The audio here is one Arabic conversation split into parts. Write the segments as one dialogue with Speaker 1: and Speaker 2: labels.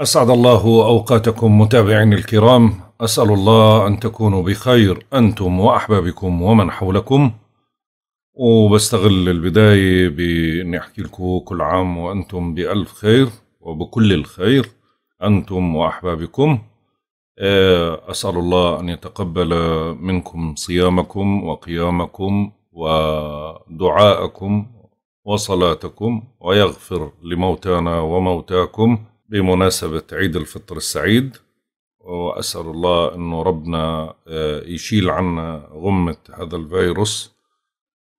Speaker 1: أسعد الله أوقاتكم متابعين الكرام أسأل الله أن تكونوا بخير أنتم وأحبابكم ومن حولكم وبستغل البداية بإني أحكي لكم كل عام وأنتم بألف خير وبكل الخير أنتم وأحبابكم آه، أسأل الله أن يتقبل منكم صيامكم وقيامكم ودعاءكم وصلاتكم ويغفر لموتانا وموتاكم بمناسبة عيد الفطر السعيد وأسأل الله أنه ربنا آه، يشيل عنا غمة هذا الفيروس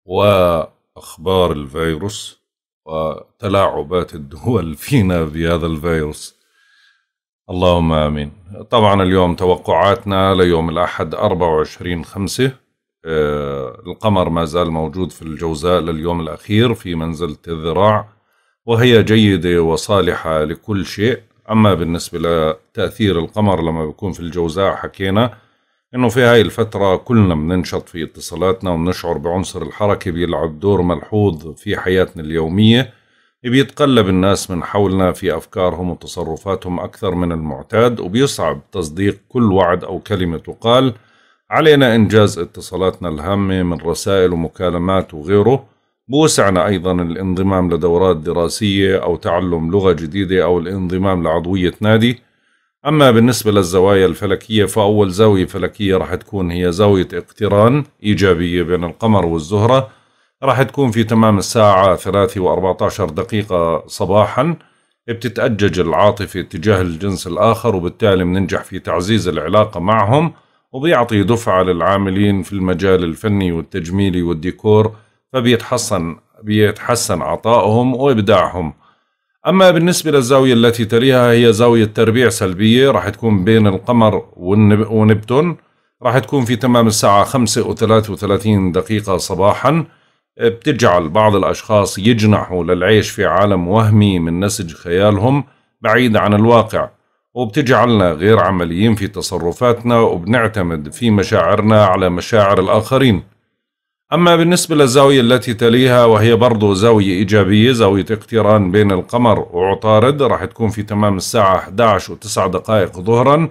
Speaker 1: وأخبار الفيروس وتلاعبات الدول فينا بهذا الفيروس اللهم آمين طبعا اليوم توقعاتنا ليوم الأحد 24 خمسة آه، القمر ما زال موجود في الجوزاء لليوم الأخير في منزلة الذراع وهي جيدة وصالحة لكل شيء أما بالنسبة لتأثير القمر لما بيكون في الجوزاء حكينا إنه في هاي الفترة كلنا بننشط في اتصالاتنا وبنشعر بعنصر الحركة بيلعب دور ملحوظ في حياتنا اليومية بيتقلب الناس من حولنا في أفكارهم وتصرفاتهم أكثر من المعتاد وبيصعب تصديق كل وعد أو كلمة تقال علينا إنجاز اتصالاتنا الهامة من رسائل ومكالمات وغيره بوسعنا أيضا الانضمام لدورات دراسية أو تعلم لغة جديدة أو الانضمام لعضوية نادي أما بالنسبة للزوايا الفلكية فأول زاوية فلكية راح تكون هي زاوية اقتران إيجابية بين القمر والزهرة راح تكون في تمام الساعة 3 و14 دقيقة صباحا بتتأجج العاطفة اتجاه الجنس الآخر وبالتالي بننجح في تعزيز العلاقة معهم وبيعطي دفعة للعاملين في المجال الفني والتجميلي والديكور فبيتحسن بيتحسن عطائهم وإبداعهم أما بالنسبة للزاوية التي تليها هي زاوية تربيع سلبية راح تكون بين القمر ونبتون راح تكون في تمام الساعة 5 و33 دقيقة صباحا بتجعل بعض الأشخاص يجنحوا للعيش في عالم وهمي من نسج خيالهم بعيد عن الواقع وبتجعلنا غير عمليين في تصرفاتنا وبنعتمد في مشاعرنا على مشاعر الآخرين أما بالنسبة للزاوية التي تليها وهي برضو زاوية إيجابية زاوية اقتران بين القمر وعطارد راح تكون في تمام الساعة 11 و9 دقائق ظهرا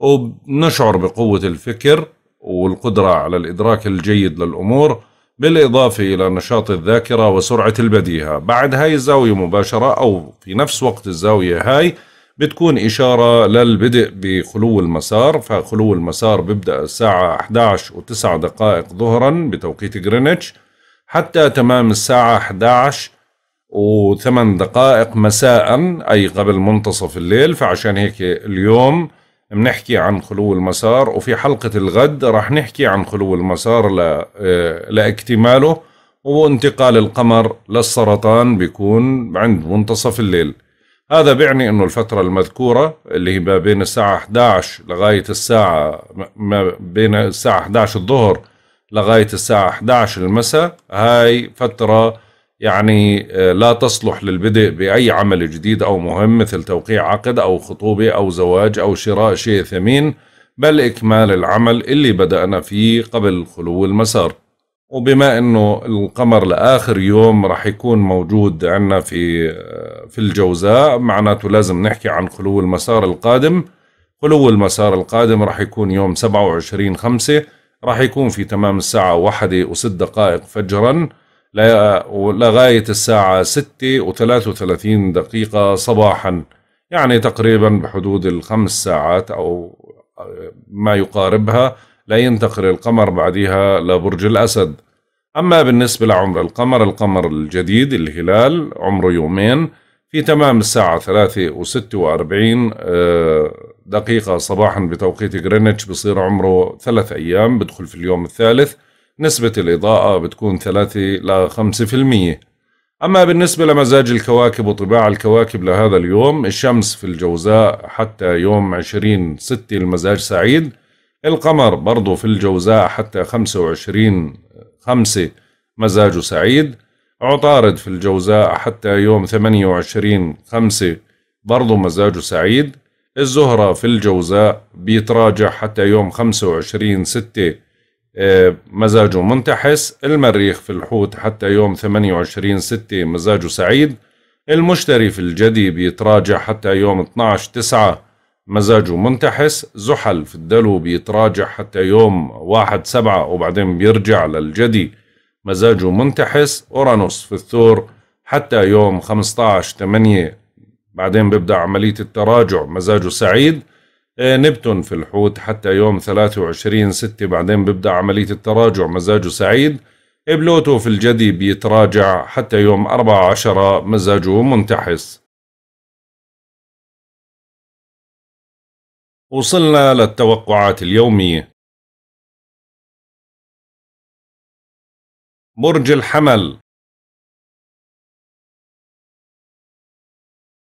Speaker 1: وبنشعر بقوة الفكر والقدرة على الإدراك الجيد للأمور بالإضافة إلى نشاط الذاكرة وسرعة البديهة بعد هاي الزاوية مباشرة أو في نفس وقت الزاوية هاي بتكون إشارة للبدء بخلو المسار فخلو المسار بيبدأ الساعة 11 و9 دقائق ظهرا بتوقيت غرينتش حتى تمام الساعة 11 و8 دقائق مساء أي قبل منتصف الليل فعشان هيك اليوم بنحكي عن خلو المسار وفي حلقة الغد راح نحكي عن خلو المسار آه، لاكتماله وانتقال القمر للسرطان بيكون عند منتصف الليل هذا بيعني انه الفترة المذكورة اللي هي ما بين الساعة 11 لغاية الساعة ما بين الساعة 11 الظهر لغاية الساعة 11 المساء هاي فترة يعني آه، لا تصلح للبدء بأي عمل جديد أو مهم مثل توقيع عقد أو خطوبة أو زواج أو شراء شيء ثمين بل إكمال العمل اللي بدأنا فيه قبل خلو المسار وبما انه القمر لاخر يوم راح يكون موجود عندنا في آه، في الجوزاء معناته لازم نحكي عن خلو المسار القادم خلو المسار القادم راح يكون يوم 27 5 راح يكون في تمام الساعة واحدة وست دقائق فجرا لغاية الساعة ستة وثلاثة وثلاثين دقيقة صباحا يعني تقريبا بحدود الخمس ساعات أو آه، ما يقاربها لا ينتقل القمر بعدها لبرج الأسد أما بالنسبة لعمر القمر القمر الجديد الهلال عمره يومين في تمام الساعة ثلاثة وستة وأربعين آه، دقيقة صباحا بتوقيت غرينتش بصير عمره ثلاث أيام بدخل في اليوم الثالث نسبة الإضاءة بتكون ثلاثة لخمسة في المية أما بالنسبة لمزاج الكواكب وطباع الكواكب لهذا اليوم الشمس في الجوزاء حتى يوم عشرين ستة المزاج سعيد القمر برضه في الجوزاء حتى 25 خمسة مزاجه سعيد عطارد في الجوزاء حتى يوم 28 خمسة برضه مزاجه سعيد الزهرة في الجوزاء بيتراجع حتى يوم 25 ستة آه، مزاجه منتحس المريخ في الحوت حتى يوم 28 ستة مزاجه سعيد المشتري في الجدي بيتراجع حتى يوم 12 تسعة مزاجه منتحس زحل في الدلو بيتراجع حتى يوم واحد سبعة وبعدين بيرجع للجدي مزاجه منتحس أورانوس في الثور حتى يوم 15 8 بعدين بيبدأ عملية التراجع مزاجه سعيد آه، نبتون في الحوت حتى يوم 23 6 بعدين بيبدأ عملية التراجع مزاجه سعيد بلوتو في الجدي بيتراجع حتى يوم أربعة عشرة مزاجه
Speaker 2: منتحس وصلنا للتوقعات اليومية برج الحمل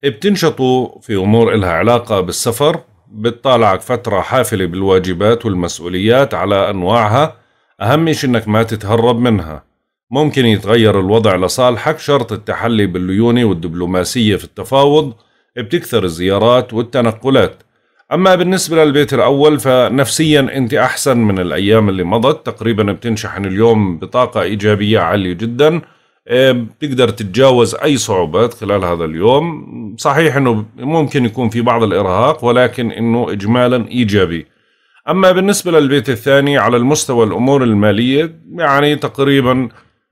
Speaker 1: بتنشطوا في أمور إلها علاقة بالسفر بتطالعك فترة حافلة بالواجبات والمسؤوليات على أنواعها أهم شي إنك ما تتهرب منها ممكن يتغير الوضع لصالحك شرط التحلي بالليونة والدبلوماسية في التفاوض بتكثر الزيارات والتنقلات اما بالنسبه للبيت الاول فنفسيا انت احسن من الايام اللي مضت تقريبا بتنشحن اليوم بطاقه ايجابيه عاليه جدا بتقدر تتجاوز اي صعوبات خلال هذا اليوم صحيح انه ممكن يكون في بعض الارهاق ولكن انه اجمالا ايجابي اما بالنسبه للبيت الثاني على المستوى الامور الماليه يعني تقريبا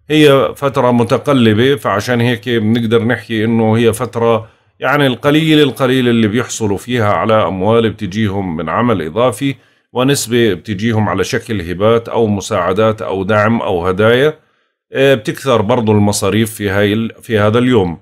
Speaker 1: هي فتره متقلبه فعشان هيك بنقدر نحكي انه هي فتره يعني القليل القليل اللي بيحصلوا فيها على أموال بتجيهم من عمل إضافي ونسبة بتجيهم على شكل هبات أو مساعدات أو دعم أو هدايا آه، بتكثر برضو المصاريف في, هاي في هذا اليوم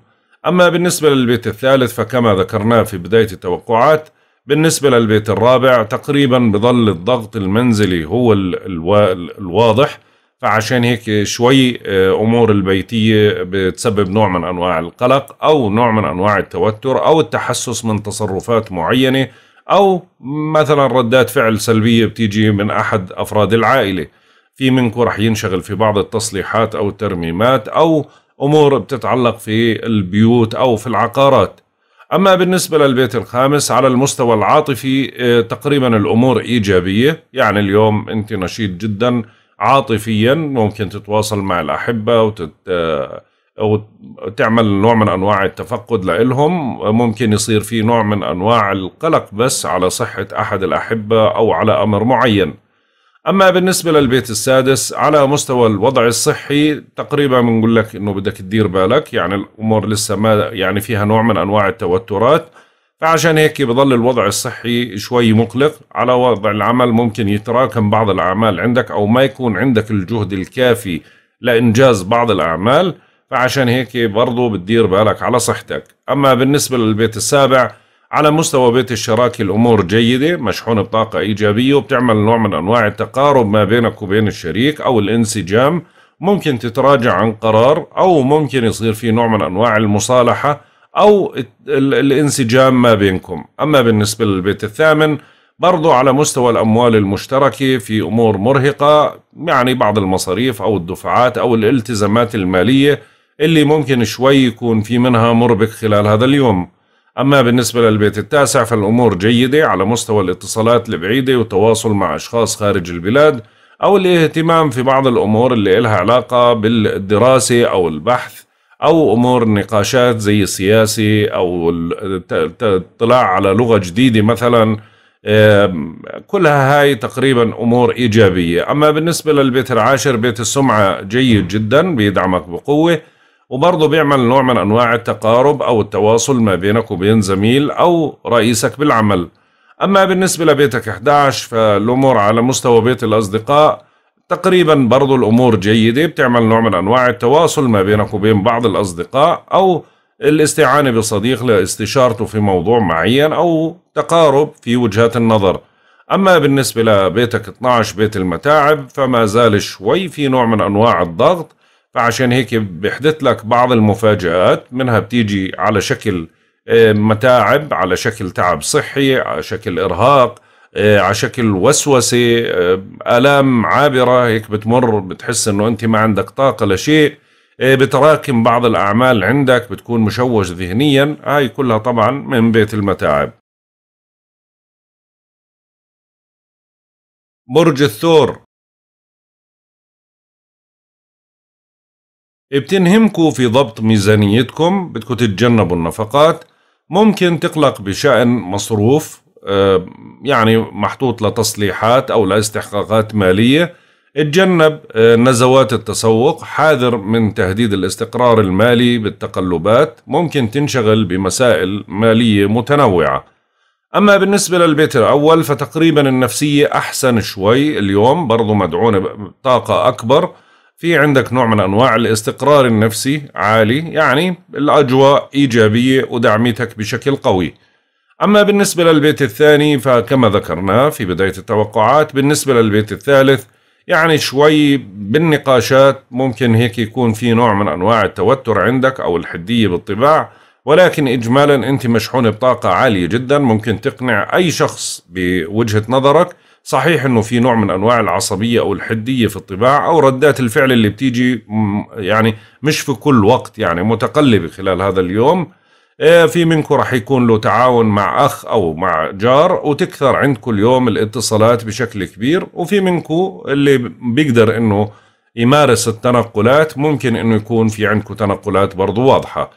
Speaker 1: أما بالنسبة للبيت الثالث فكما ذكرناه في بداية التوقعات بالنسبة للبيت الرابع تقريبا بظل الضغط المنزلي هو الواضح فعشان هيك شوي آه، امور البيتيه بتسبب نوع من انواع القلق او نوع من انواع التوتر او التحسس من تصرفات معينه او مثلا ردات فعل سلبيه بتيجي من احد افراد العائله في منكم رح ينشغل في بعض التصليحات او الترميمات او امور بتتعلق في البيوت او في العقارات أما بالنسبة للبيت الخامس على المستوى العاطفي آه، تقريبا الأمور إيجابية يعني اليوم أنت نشيط جدا عاطفيا ممكن تتواصل مع الأحبة وتت آه، أو تعمل نوع من أنواع التفقد لإلهم ممكن يصير في نوع من أنواع القلق بس على صحة أحد الأحبة أو على أمر معين أما بالنسبة للبيت السادس على مستوى الوضع الصحي تقريبا بنقول لك إنه بدك تدير بالك يعني الأمور لسه ما يعني فيها نوع من أنواع التوترات فعشان هيك بضل الوضع الصحي شوي مقلق على وضع العمل ممكن يتراكم بعض الأعمال عندك أو ما يكون عندك الجهد الكافي لإنجاز بعض الأعمال فعشان هيك برضو بتدير بالك على صحتك أما بالنسبة للبيت السابع على مستوى بيت الشراكة الأمور جيدة مشحون بطاقة إيجابية وبتعمل نوع من أنواع التقارب ما بينك وبين الشريك أو الانسجام ممكن تتراجع عن قرار أو ممكن يصير في نوع من أنواع المصالحة او الانسجام ما بينكم اما بالنسبه للبيت الثامن برضو على مستوى الاموال المشتركه في امور مرهقه يعني بعض المصاريف او الدفعات او الالتزامات الماليه اللي ممكن شوي يكون في منها مربك خلال هذا اليوم أما بالنسبة للبيت التاسع فالأمور جيدة على مستوى الاتصالات البعيدة والتواصل مع أشخاص خارج البلاد أو الاهتمام في بعض الأمور اللي إلها علاقة بالدراسة أو البحث او امور نقاشات زي السياسي او الاطلاع على لغه جديده مثلا كلها هاي تقريبا امور ايجابيه اما بالنسبه للبيت العاشر بيت السمعه جيد جدا بيدعمك بقوه وبرضه بيعمل نوع من انواع التقارب او التواصل ما بينك وبين زميل او رئيسك بالعمل اما بالنسبه لبيتك 11 فالامور على مستوى بيت الاصدقاء تقريبا برضو الأمور جيدة بتعمل نوع من أنواع التواصل ما بينك وبين بعض الأصدقاء أو الاستعانة بصديق لاستشارته في موضوع معين أو تقارب في وجهات النظر أما بالنسبة لبيتك 12 بيت المتاعب فما زال شوي في نوع من أنواع الضغط فعشان هيك بيحدث لك بعض المفاجآت منها بتيجي على شكل آه، متاعب على شكل تعب صحي على شكل إرهاق آه، على شكل وسوسه آه، الام عابره هيك بتمر بتحس انه انت ما عندك طاقه لشيء آه، بتراكم بعض الاعمال عندك بتكون مشوش ذهنيا هاي كلها طبعا من بيت المتاعب
Speaker 2: برج الثور
Speaker 1: بتنهمكوا في ضبط ميزانيتكم بدكم تتجنبوا النفقات ممكن تقلق بشأن مصروف آه، يعني محطوط لتصليحات أو لاستحقاقات مالية اتجنب آه، نزوات التسوق حاذر من تهديد الاستقرار المالي بالتقلبات ممكن تنشغل بمسائل مالية متنوعة أما بالنسبة للبيت الأول فتقريبا النفسية أحسن شوي اليوم برضو مدعونة بطاقة أكبر في عندك نوع من أنواع الاستقرار النفسي عالي يعني الأجواء إيجابية ودعمتك بشكل قوي أما بالنسبة للبيت الثاني فكما ذكرنا في بداية التوقعات بالنسبة للبيت الثالث يعني شوي بالنقاشات ممكن هيك يكون في نوع من أنواع التوتر عندك أو الحدية بالطباع ولكن إجمالا أنت مشحون بطاقة عالية جدا ممكن تقنع أي شخص بوجهة نظرك صحيح أنه في نوع من أنواع العصبية أو الحدية في الطباع أو ردات الفعل اللي بتيجي يعني مش في كل وقت يعني متقلبة خلال هذا اليوم إيه، في منكم راح يكون له تعاون مع اخ او مع جار وتكثر عندكم اليوم الاتصالات بشكل كبير وفي منكم اللي بيقدر انه يمارس التنقلات ممكن انه يكون في عندكم تنقلات برضو واضحه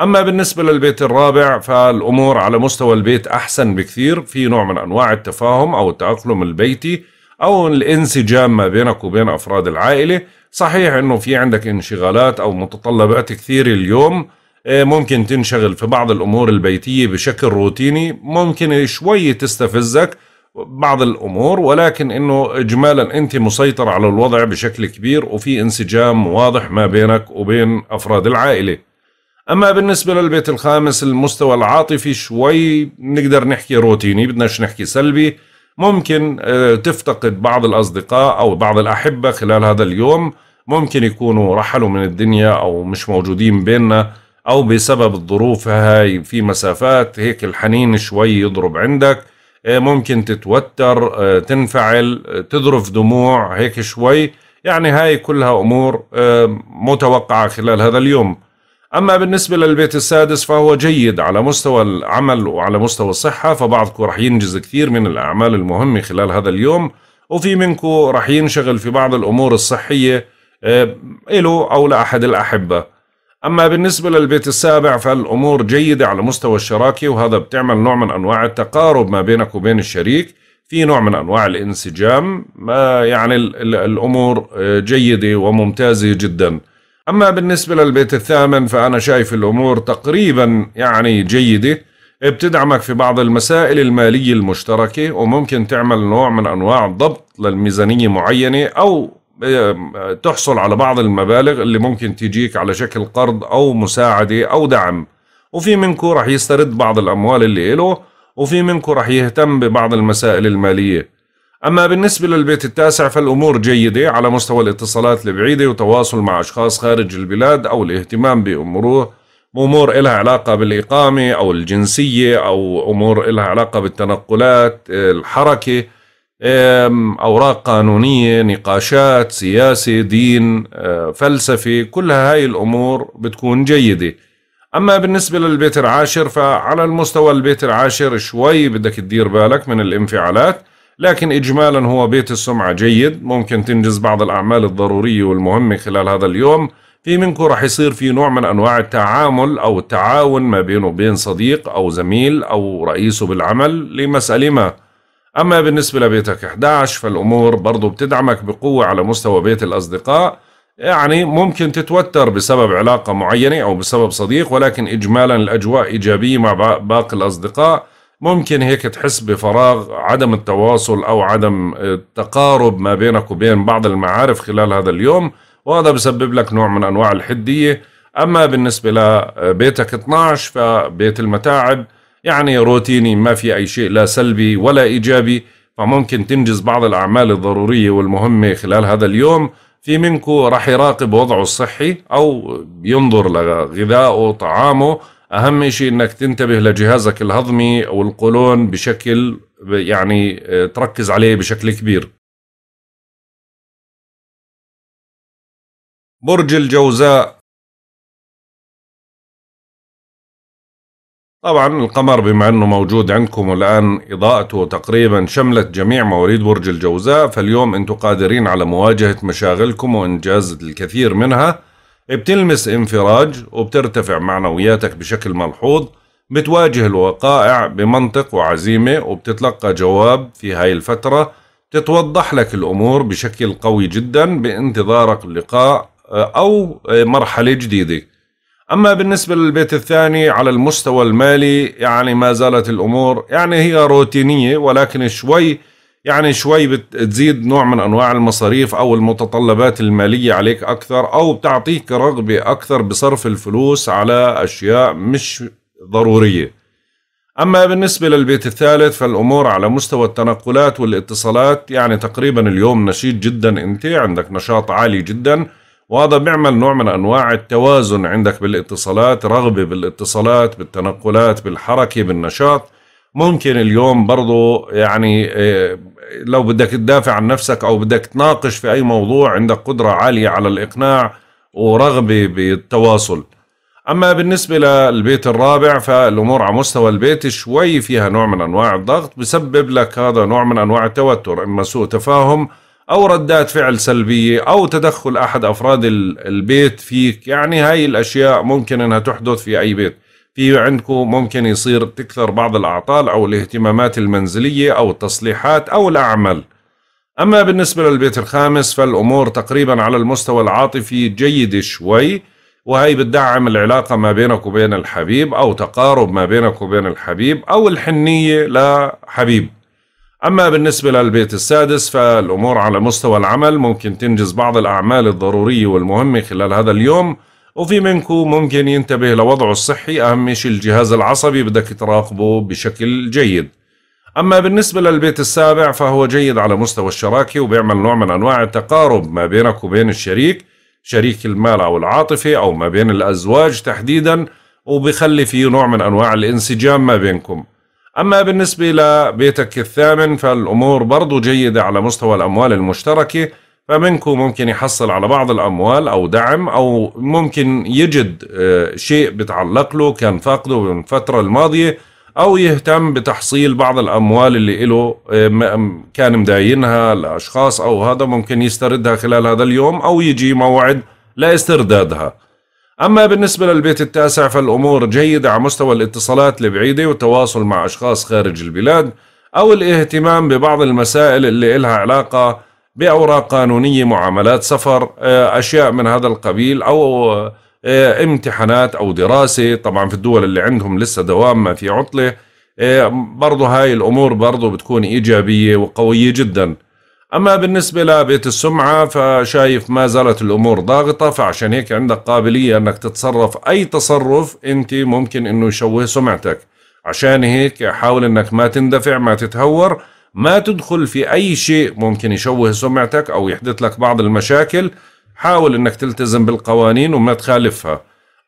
Speaker 1: اما بالنسبه للبيت الرابع فالامور على مستوى البيت احسن بكثير في نوع من انواع التفاهم او التاقلم البيتي او الانسجام ما بينك وبين افراد العائله صحيح انه في عندك انشغالات او متطلبات كثيره اليوم آه، ممكن تنشغل في بعض الأمور البيتية بشكل روتيني ممكن شوي تستفزك بعض الأمور ولكن أنه إجمالا أنت مسيطر على الوضع بشكل كبير وفي انسجام واضح ما بينك وبين أفراد العائلة أما بالنسبة للبيت الخامس المستوى العاطفي شوي نقدر نحكي روتيني بدناش نحكي سلبي ممكن آه، تفتقد بعض الأصدقاء أو بعض الأحبة خلال هذا اليوم ممكن يكونوا رحلوا من الدنيا أو مش موجودين بيننا او بسبب الظروف هاي في مسافات هيك الحنين شوي يضرب عندك آه، ممكن تتوتر آه، تنفعل آه، تذرف دموع هيك شوي يعني هاي كلها امور متوقعه خلال هذا اليوم اما بالنسبه للبيت السادس فهو جيد على مستوى العمل وعلى مستوى الصحه فبعضكم رح ينجز كثير من الاعمال المهمه خلال هذا اليوم وفي منكم رح ينشغل في بعض الامور الصحيه إلو او لاحد الاحبه أما بالنسبة للبيت السابع فالأمور جيدة على مستوى الشراكة وهذا بتعمل نوع من أنواع التقارب ما بينك وبين الشريك في نوع من أنواع الانسجام ما يعني الأمور آه، جيدة وممتازة جدا أما بالنسبة للبيت الثامن فأنا شايف الأمور تقريبا يعني جيدة بتدعمك في بعض المسائل المالية المشتركة وممكن تعمل نوع من أنواع ضبط للميزانية معينة أو آه، تحصل على بعض المبالغ اللي ممكن تجيك على شكل قرض أو مساعدة أو دعم وفي منكم رح يسترد بعض الأموال اللي إله وفي منكم رح يهتم ببعض المسائل المالية أما بالنسبة للبيت التاسع فالأمور جيدة على مستوى الاتصالات البعيدة وتواصل مع أشخاص خارج البلاد أو الاهتمام بأموره أمور إلها علاقة بالإقامة أو الجنسية أو أمور إلها علاقة بالتنقلات آه، الحركة أوراق قانونية نقاشات سياسة دين فلسفة كل هاي الأمور بتكون جيدة أما بالنسبة للبيت العاشر فعلى المستوى البيت العاشر شوي بدك تدير بالك من الانفعالات لكن إجمالا هو بيت السمعة جيد ممكن تنجز بعض الأعمال الضرورية والمهمة خلال هذا اليوم في منكم رح يصير في نوع من أنواع التعامل أو التعاون ما بينه وبين صديق أو زميل أو رئيسه بالعمل لمسألة ما أما بالنسبة لبيتك 11 فالأمور برضو بتدعمك بقوة على مستوى بيت الأصدقاء يعني ممكن تتوتر بسبب علاقة معينة أو بسبب صديق ولكن إجمالا الأجواء إيجابية مع باقي الأصدقاء ممكن هيك تحس بفراغ عدم التواصل أو عدم التقارب آه، ما بينك وبين بعض المعارف خلال هذا اليوم وهذا بسبب لك نوع من أنواع الحدية أما بالنسبة لبيتك آه، 12 فبيت المتاعب يعني روتيني ما في أي شيء لا سلبي ولا إيجابي فممكن تنجز بعض الأعمال الضرورية والمهمة خلال هذا اليوم في منكو راح يراقب وضعه الصحي أو ينظر لغذائه طعامه أهم شيء أنك تنتبه لجهازك الهضمي والقولون بشكل يعني
Speaker 2: آه، تركز عليه بشكل كبير برج الجوزاء
Speaker 1: طبعا القمر بما أنه موجود عندكم والآن إضاءته تقريبا شملت جميع مواليد برج الجوزاء فاليوم أنتم قادرين على مواجهة مشاغلكم وإنجاز الكثير منها بتلمس انفراج وبترتفع معنوياتك بشكل ملحوظ بتواجه الوقائع بمنطق وعزيمة وبتتلقى جواب في هاي الفترة تتوضح لك الأمور بشكل قوي جدا بانتظارك لقاء آه، أو آه، مرحلة جديدة أما بالنسبة للبيت الثاني على المستوى المالي يعني ما زالت الأمور يعني هي روتينية ولكن شوي يعني شوي بتزيد نوع من أنواع المصاريف أو المتطلبات المالية عليك أكثر أو بتعطيك رغبة أكثر بصرف الفلوس على أشياء مش ضرورية أما بالنسبة للبيت الثالث فالأمور على مستوى التنقلات والاتصالات يعني تقريبا اليوم نشيط جدا أنت عندك نشاط عالي جداً وهذا بيعمل نوع من انواع التوازن عندك بالاتصالات رغبه بالاتصالات بالتنقلات بالحركه بالنشاط ممكن اليوم برضو يعني آه، لو بدك تدافع عن نفسك او بدك تناقش في اي موضوع عندك قدره عاليه على الاقناع ورغبه بالتواصل اما بالنسبه للبيت الرابع فالامور على مستوى البيت شوي فيها نوع من انواع الضغط بسبب لك هذا نوع من انواع التوتر اما سوء تفاهم او ردات فعل سلبيه او تدخل احد افراد البيت فيك يعني هاي الاشياء ممكن انها تحدث في اي بيت في عندكم ممكن يصير تكثر بعض الاعطال او الاهتمامات المنزليه او التصليحات او الاعمال اما بالنسبه للبيت الخامس فالامور تقريبا على المستوى العاطفي جيده شوي وهي بتدعم العلاقه ما بينك وبين الحبيب او تقارب ما بينك وبين الحبيب او الحنيه لحبيب أما بالنسبة للبيت السادس فالأمور على مستوى العمل ممكن تنجز بعض الأعمال الضرورية والمهمة خلال هذا اليوم وفي منكم ممكن ينتبه لوضعه الصحي أهم شيء الجهاز العصبي بدك تراقبه بشكل جيد أما بالنسبة للبيت السابع فهو جيد على مستوى الشراكة وبيعمل نوع من أنواع التقارب ما بينك وبين الشريك شريك المال أو العاطفة أو ما بين الأزواج تحديدا وبيخلي فيه نوع من أنواع الانسجام ما بينكم أما بالنسبة لبيتك الثامن فالأمور برضو جيدة على مستوى الأموال المشتركة فمنكم ممكن يحصل على بعض الأموال أو دعم أو ممكن يجد آه، شيء بتعلق له كان فاقده من الفترة الماضية أو يهتم بتحصيل بعض الأموال اللي له آه، كان مداينها لأشخاص أو هذا ممكن يستردها خلال هذا اليوم أو يجي موعد لاستردادها لا أما بالنسبة للبيت التاسع فالأمور جيدة على مستوى الاتصالات البعيدة والتواصل مع أشخاص خارج البلاد أو الاهتمام ببعض المسائل اللي إلها علاقة بأوراق قانونية معاملات سفر آه، أشياء من هذا القبيل أو آه، امتحانات أو دراسة طبعا في الدول اللي عندهم لسه دوام ما في عطلة آه، برضو هاي الأمور برضو بتكون إيجابية وقوية جداً أما بالنسبة لبيت السمعة فشايف ما زالت الأمور ضاغطة فعشان هيك عندك قابلية أنك تتصرف أي تصرف أنت ممكن أنه يشوه سمعتك عشان هيك حاول أنك ما تندفع ما تتهور ما تدخل في أي شيء ممكن يشوه سمعتك أو يحدث لك بعض المشاكل حاول أنك تلتزم بالقوانين وما تخالفها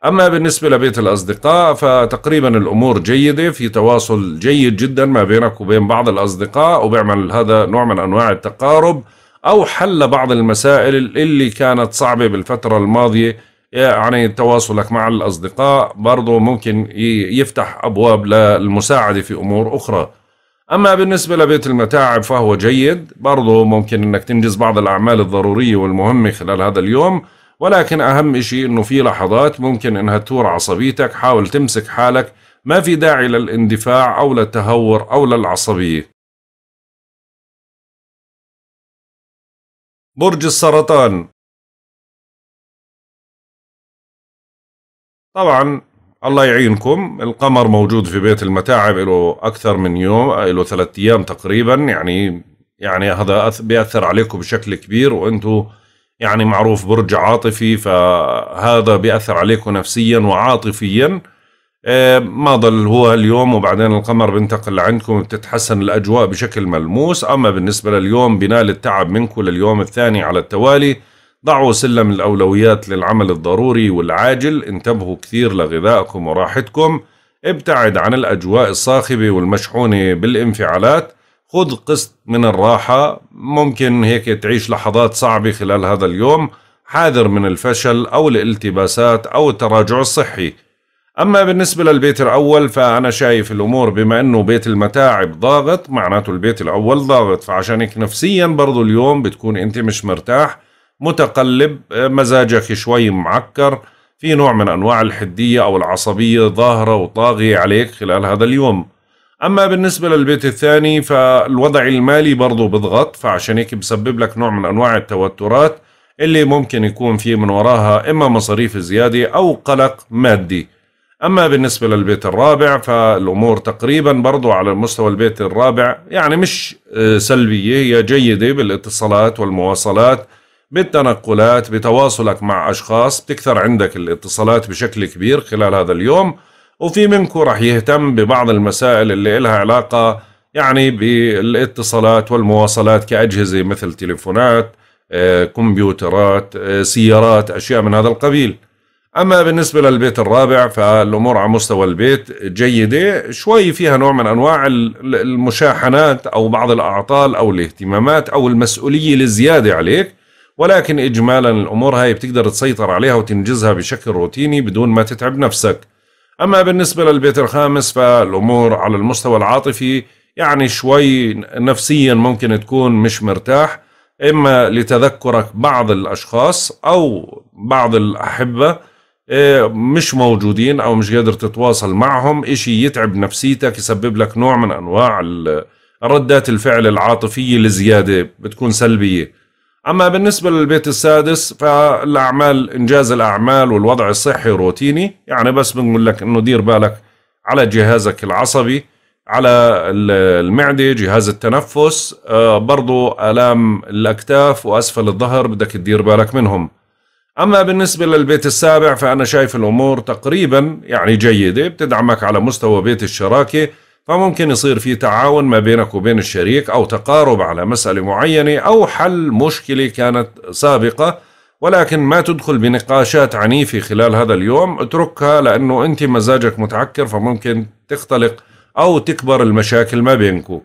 Speaker 1: أما بالنسبة لبيت الأصدقاء فتقريبا الأمور جيدة في تواصل جيد جدا ما بينك وبين بعض الأصدقاء وبيعمل هذا نوع من أنواع التقارب أو حل بعض المسائل اللي كانت صعبة بالفترة الماضية يعني تواصلك مع الأصدقاء برضو ممكن يفتح أبواب للمساعدة في أمور أخرى أما بالنسبة لبيت المتاعب فهو جيد برضو ممكن أنك تنجز بعض الأعمال الضرورية والمهمة خلال هذا اليوم ولكن أهم شيء إنه في لحظات ممكن إنها تور عصبيتك حاول تمسك حالك ما في داعي للاندفاع أو للتهور أو للعصبية
Speaker 2: برج السرطان طبعا الله يعينكم
Speaker 1: القمر موجود في بيت المتاعب له أكثر من يوم له ثلاثة أيام تقريبا يعني يعني هذا بيأثر عليكم بشكل كبير وأنتم يعني معروف برج عاطفي فهذا بيأثر عليكم نفسيا وعاطفيا آه، ما ضل هو اليوم وبعدين القمر بينتقل لعندكم بتتحسن الأجواء بشكل ملموس أما بالنسبة لليوم بنال التعب منكم لليوم الثاني على التوالي ضعوا سلم الأولويات للعمل الضروري والعاجل انتبهوا كثير لغذائكم وراحتكم ابتعد عن الأجواء الصاخبة والمشحونة بالانفعالات خذ قسط من الراحة ممكن هيك تعيش لحظات صعبة خلال هذا اليوم حاذر من الفشل أو الالتباسات أو التراجع الصحي أما بالنسبة للبيت الأول فأنا شايف الأمور بما أنه بيت المتاعب ضاغط معناته البيت الأول ضاغط فعشان هيك نفسيا برضو اليوم بتكون أنت مش مرتاح متقلب مزاجك شوي معكر في نوع من أنواع الحدية أو العصبية ظاهرة وطاغية عليك خلال هذا اليوم اما بالنسبه للبيت الثاني فالوضع المالي برضه بضغط فعشان هيك بسبب لك نوع من انواع التوترات اللي ممكن يكون في من وراها اما مصاريف زياده او قلق مادي اما بالنسبه للبيت الرابع فالامور تقريبا برضو على مستوى البيت الرابع يعني مش آه، سلبيه هي جيده بالاتصالات والمواصلات بالتنقلات بتواصلك مع اشخاص بتكثر عندك الاتصالات بشكل كبير خلال هذا اليوم وفي منكم راح يهتم ببعض المسائل اللي لها علاقة يعني بالاتصالات والمواصلات كأجهزة مثل تليفونات آه، كمبيوترات آه، سيارات أشياء من هذا القبيل أما بالنسبة للبيت الرابع فالأمور على مستوى البيت جيدة شوي فيها نوع من أنواع المشاحنات أو بعض الأعطال أو الاهتمامات أو المسؤولية الزيادة عليك ولكن إجمالا الأمور هاي بتقدر تسيطر عليها وتنجزها بشكل روتيني بدون ما تتعب نفسك أما بالنسبة للبيت الخامس فالأمور على المستوى العاطفي يعني شوي نفسيا ممكن تكون مش مرتاح إما لتذكرك بعض الأشخاص أو بعض الأحبة آه، مش موجودين أو مش قادر تتواصل معهم إشي يتعب نفسيتك يسبب لك نوع من أنواع ردات الفعل العاطفية لزيادة بتكون سلبية أما بالنسبة للبيت السادس فالأعمال إنجاز الأعمال والوضع الصحي روتيني يعني بس بنقول لك إنه دير بالك على جهازك العصبي على المعدة جهاز التنفس آه، برضو ألام الأكتاف وأسفل الظهر بدك تدير بالك منهم أما بالنسبة للبيت السابع فأنا شايف الأمور تقريبا يعني جيدة بتدعمك على مستوى بيت الشراكة فممكن يصير في تعاون ما بينك وبين الشريك أو تقارب على مسألة معينة أو حل مشكلة كانت سابقة ولكن ما تدخل بنقاشات عنيفة خلال هذا اليوم اتركها لأنه أنت مزاجك متعكر فممكن تختلق أو تكبر المشاكل ما بينكم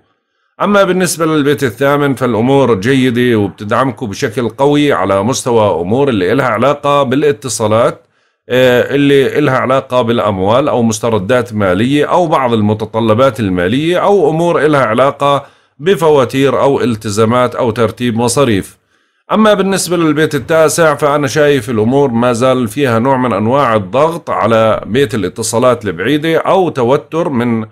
Speaker 1: أما بالنسبة للبيت الثامن فالأمور جيدة وبتدعمكم بشكل قوي على مستوى أمور اللي إلها علاقة بالاتصالات آه، اللي لها علاقة بالأموال أو مستردات مالية أو بعض المتطلبات المالية أو أمور لها علاقة بفواتير أو التزامات أو ترتيب مصاريف أما بالنسبة للبيت التاسع فأنا شايف الأمور ما زال فيها نوع من أنواع الضغط على بيت الاتصالات البعيدة أو توتر من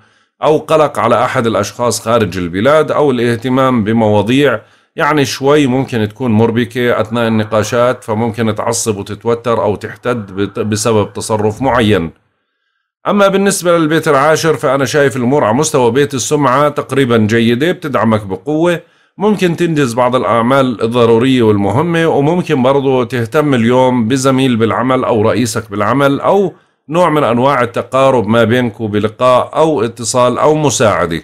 Speaker 1: أو قلق على أحد الأشخاص خارج البلاد أو الاهتمام بمواضيع يعني شوي ممكن تكون مربكة أثناء النقاشات فممكن تعصب وتتوتر أو تحتد بسبب تصرف معين أما بالنسبة للبيت العاشر فأنا شايف الأمور على مستوى بيت السمعة تقريبا جيدة بتدعمك بقوة ممكن تنجز بعض الأعمال الضرورية والمهمة وممكن برضو تهتم اليوم بزميل بالعمل أو رئيسك بالعمل أو نوع من أنواع التقارب ما بينك وبلقاء أو اتصال أو مساعدة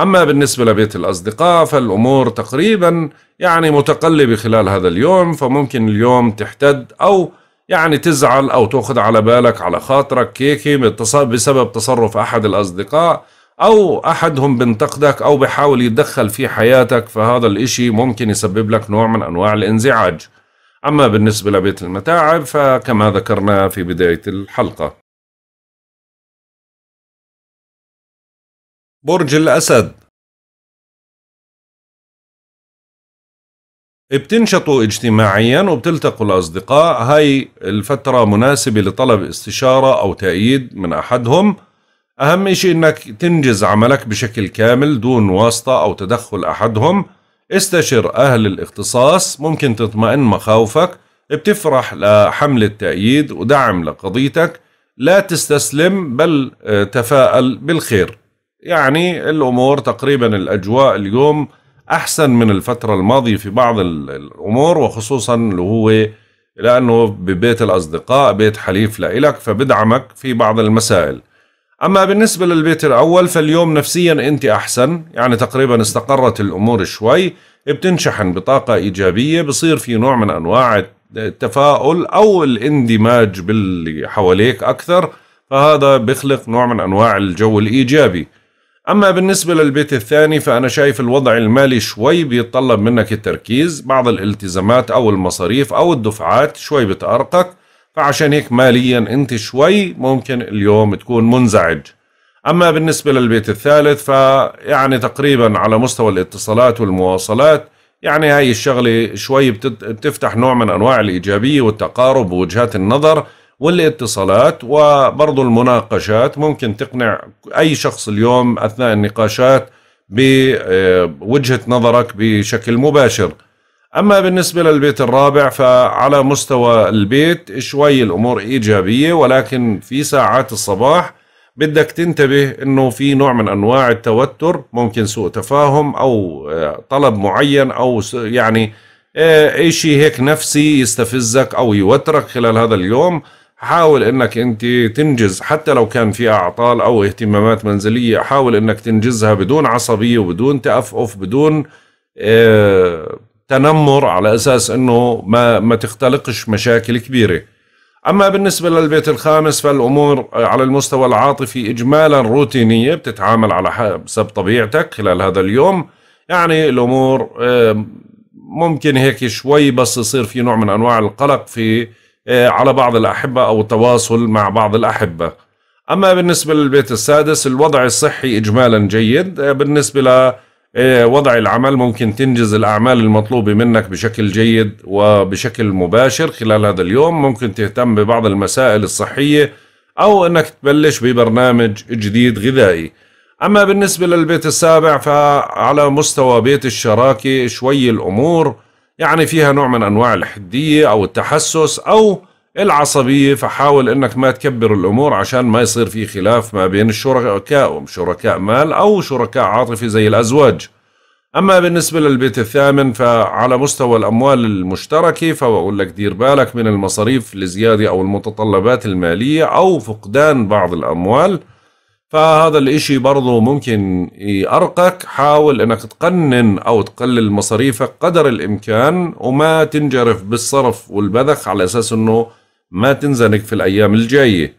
Speaker 1: أما بالنسبة لبيت الأصدقاء فالأمور تقريبا يعني متقلبة خلال هذا اليوم فممكن اليوم تحتد أو يعني تزعل أو تأخذ على بالك على خاطرك كيكي بسبب تصرف أحد الأصدقاء أو أحدهم بنتقدك أو بحاول يتدخل في حياتك فهذا الإشي ممكن يسبب لك نوع من أنواع الانزعاج أما بالنسبة لبيت المتاعب فكما ذكرنا في بداية الحلقة
Speaker 2: برج الأسد
Speaker 1: بتنشطوا اجتماعيا وبتلتقوا الأصدقاء هاي الفترة مناسبة لطلب استشارة أو تأييد من أحدهم أهم شيء أنك تنجز عملك بشكل كامل دون واسطة أو تدخل أحدهم استشر أهل الاختصاص ممكن تطمئن مخاوفك بتفرح لحملة تأييد ودعم لقضيتك لا تستسلم بل تفاءل بالخير يعني الامور تقريبا الاجواء اليوم احسن من الفتره الماضيه في بعض الامور وخصوصا اللي هو لانه ببيت الاصدقاء بيت حليف لإلك فبدعمك في بعض المسائل اما بالنسبه للبيت الاول فاليوم نفسيا انت احسن يعني تقريبا استقرت الامور شوي بتنشحن بطاقه ايجابيه بصير في نوع من انواع التفاؤل او الاندماج باللي حواليك اكثر فهذا بيخلق نوع من انواع الجو الايجابي أما بالنسبة للبيت الثاني فأنا شايف الوضع المالي شوي بيتطلب منك التركيز بعض الالتزامات أو المصاريف أو الدفعات شوي بتأرقك فعشان هيك ماليا أنت شوي ممكن اليوم تكون منزعج أما بالنسبة للبيت الثالث فيعني تقريبا على مستوى الاتصالات والمواصلات يعني هاي الشغلة شوي بتفتح نوع من أنواع الإيجابية والتقارب ووجهات النظر والاتصالات وبرضو المناقشات ممكن تقنع أي شخص اليوم أثناء النقاشات بوجهة نظرك بشكل مباشر أما بالنسبة للبيت الرابع فعلى مستوى البيت شوي الأمور إيجابية ولكن في ساعات الصباح بدك تنتبه انه في نوع من انواع التوتر ممكن سوء تفاهم او آه، طلب معين او يعني اي آه، شيء هيك نفسي يستفزك او يوترك خلال هذا اليوم حاول انك انت تنجز حتى لو كان في اعطال او اهتمامات منزليه حاول انك تنجزها بدون عصبيه وبدون تافف بدون اه تنمر على اساس انه ما ما تختلقش مشاكل كبيره اما بالنسبه للبيت الخامس فالامور على المستوى العاطفي اجمالا روتينيه بتتعامل على حسب طبيعتك خلال هذا اليوم يعني الامور اه ممكن هيك شوي بس يصير في نوع من انواع القلق في آه، على بعض الأحبة أو التواصل مع بعض الأحبة أما بالنسبة للبيت السادس الوضع الصحي إجمالا جيد آه، بالنسبة لوضع آه، العمل ممكن تنجز الأعمال المطلوبة منك بشكل جيد وبشكل مباشر خلال هذا اليوم ممكن تهتم ببعض المسائل الصحية أو أنك تبلش ببرنامج جديد غذائي أما بالنسبة للبيت السابع فعلى مستوى بيت الشراكة شوي الأمور يعني فيها نوع من أنواع الحدية أو التحسس أو العصبية فحاول أنك ما تكبر الأمور عشان ما يصير في خلاف ما بين الشركاء شركاء مال أو شركاء عاطفي زي الأزواج أما بالنسبة للبيت الثامن فعلى مستوى الأموال المشتركة فبقول لك دير بالك من المصاريف الزيادة أو المتطلبات المالية أو فقدان بعض الأموال فهذا الاشي برضو ممكن يأرقك حاول انك تقنن او تقلل مصاريفك قدر الامكان وما تنجرف بالصرف والبذخ على اساس انه ما تنزنق في الايام الجايه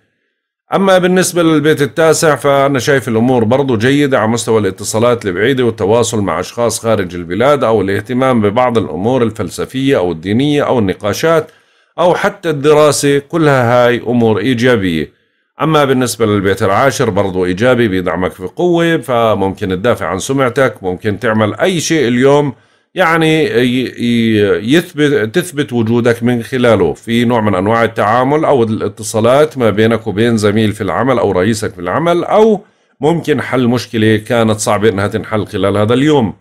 Speaker 1: اما بالنسبه للبيت التاسع فانا شايف الامور برضو جيده على مستوى الاتصالات البعيده والتواصل مع اشخاص خارج البلاد او الاهتمام ببعض الامور الفلسفيه او الدينيه او النقاشات او حتى الدراسه كلها هاي امور ايجابيه أما بالنسبة للبيت العاشر برضو إيجابي بيدعمك في قوة فممكن تدافع عن سمعتك ممكن تعمل أي شيء اليوم يعني يثبت تثبت وجودك من خلاله في نوع من أنواع التعامل أو الاتصالات ما بينك وبين زميل في العمل أو رئيسك في العمل أو ممكن حل مشكلة كانت صعبة أنها تنحل خلال هذا اليوم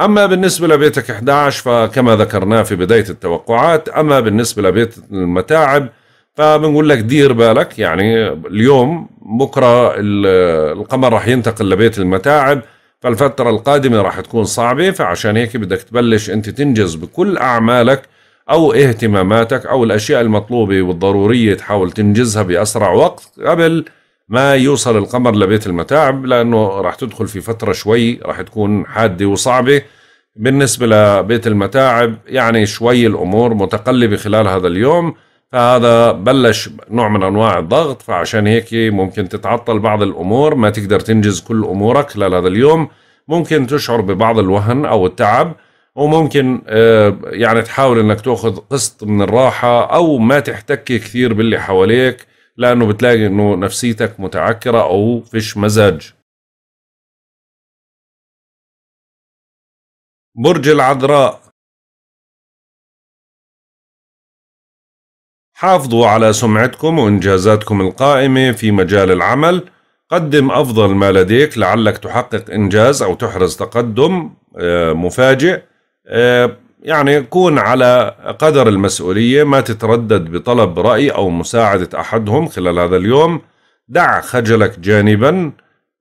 Speaker 1: أما بالنسبة لبيتك 11 فكما ذكرناه في بداية التوقعات أما بالنسبة لبيت المتاعب فبنقول لك دير بالك يعني اليوم بكره القمر راح ينتقل لبيت المتاعب فالفترة القادمة راح تكون صعبة فعشان هيك بدك تبلش أنت تنجز بكل أعمالك أو اهتماماتك أو الأشياء المطلوبة والضرورية تحاول تنجزها بأسرع وقت قبل ما يوصل القمر لبيت المتاعب لأنه راح تدخل في فترة شوي راح تكون حادة وصعبة بالنسبة لبيت المتاعب يعني شوي الأمور متقلبة خلال هذا اليوم فهذا بلش نوع من انواع الضغط فعشان هيك ممكن تتعطل بعض الامور ما تقدر تنجز كل امورك خلال هذا اليوم ممكن تشعر ببعض الوهن او التعب وممكن آه، يعني تحاول انك تاخذ قسط من الراحه او ما تحتك كثير باللي حواليك لانه بتلاقي انه نفسيتك متعكره او
Speaker 2: فيش مزاج برج العذراء
Speaker 1: حافظوا على سمعتكم وإنجازاتكم القائمة في مجال العمل قدم أفضل ما لديك لعلك تحقق إنجاز أو تحرز تقدم آه، مفاجئ آه، يعني كون على قدر المسؤولية ما تتردد بطلب رأي أو مساعدة أحدهم خلال هذا اليوم دع خجلك جانبا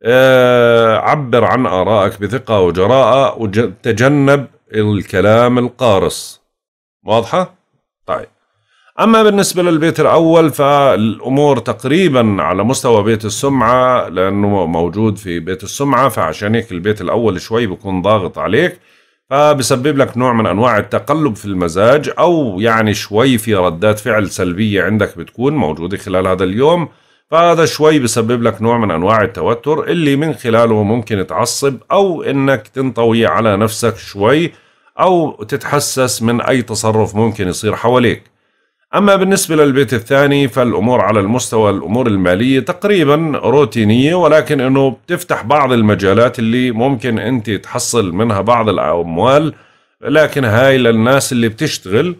Speaker 1: آه، عبر عن آرائك بثقة وجراءة وتجنب الكلام القارص واضحة؟ طيب أما بالنسبة للبيت الأول فالأمور تقريبا على مستوى بيت السمعة لأنه موجود في بيت السمعة فعشان هيك البيت الأول شوي بكون ضاغط عليك فبسبب لك نوع من أنواع التقلب في المزاج أو يعني شوي في ردات فعل سلبية عندك بتكون موجودة خلال هذا اليوم فهذا شوي بسبب لك نوع من أنواع التوتر اللي من خلاله ممكن تعصب أو إنك تنطوي على نفسك شوي أو تتحسس من أي تصرف ممكن يصير حواليك أما بالنسبة للبيت الثاني فالأمور على المستوى الأمور المالية تقريبا روتينية ولكن أنه بتفتح بعض المجالات اللي ممكن أنت تحصل منها بعض الأموال لكن هاي للناس اللي بتشتغل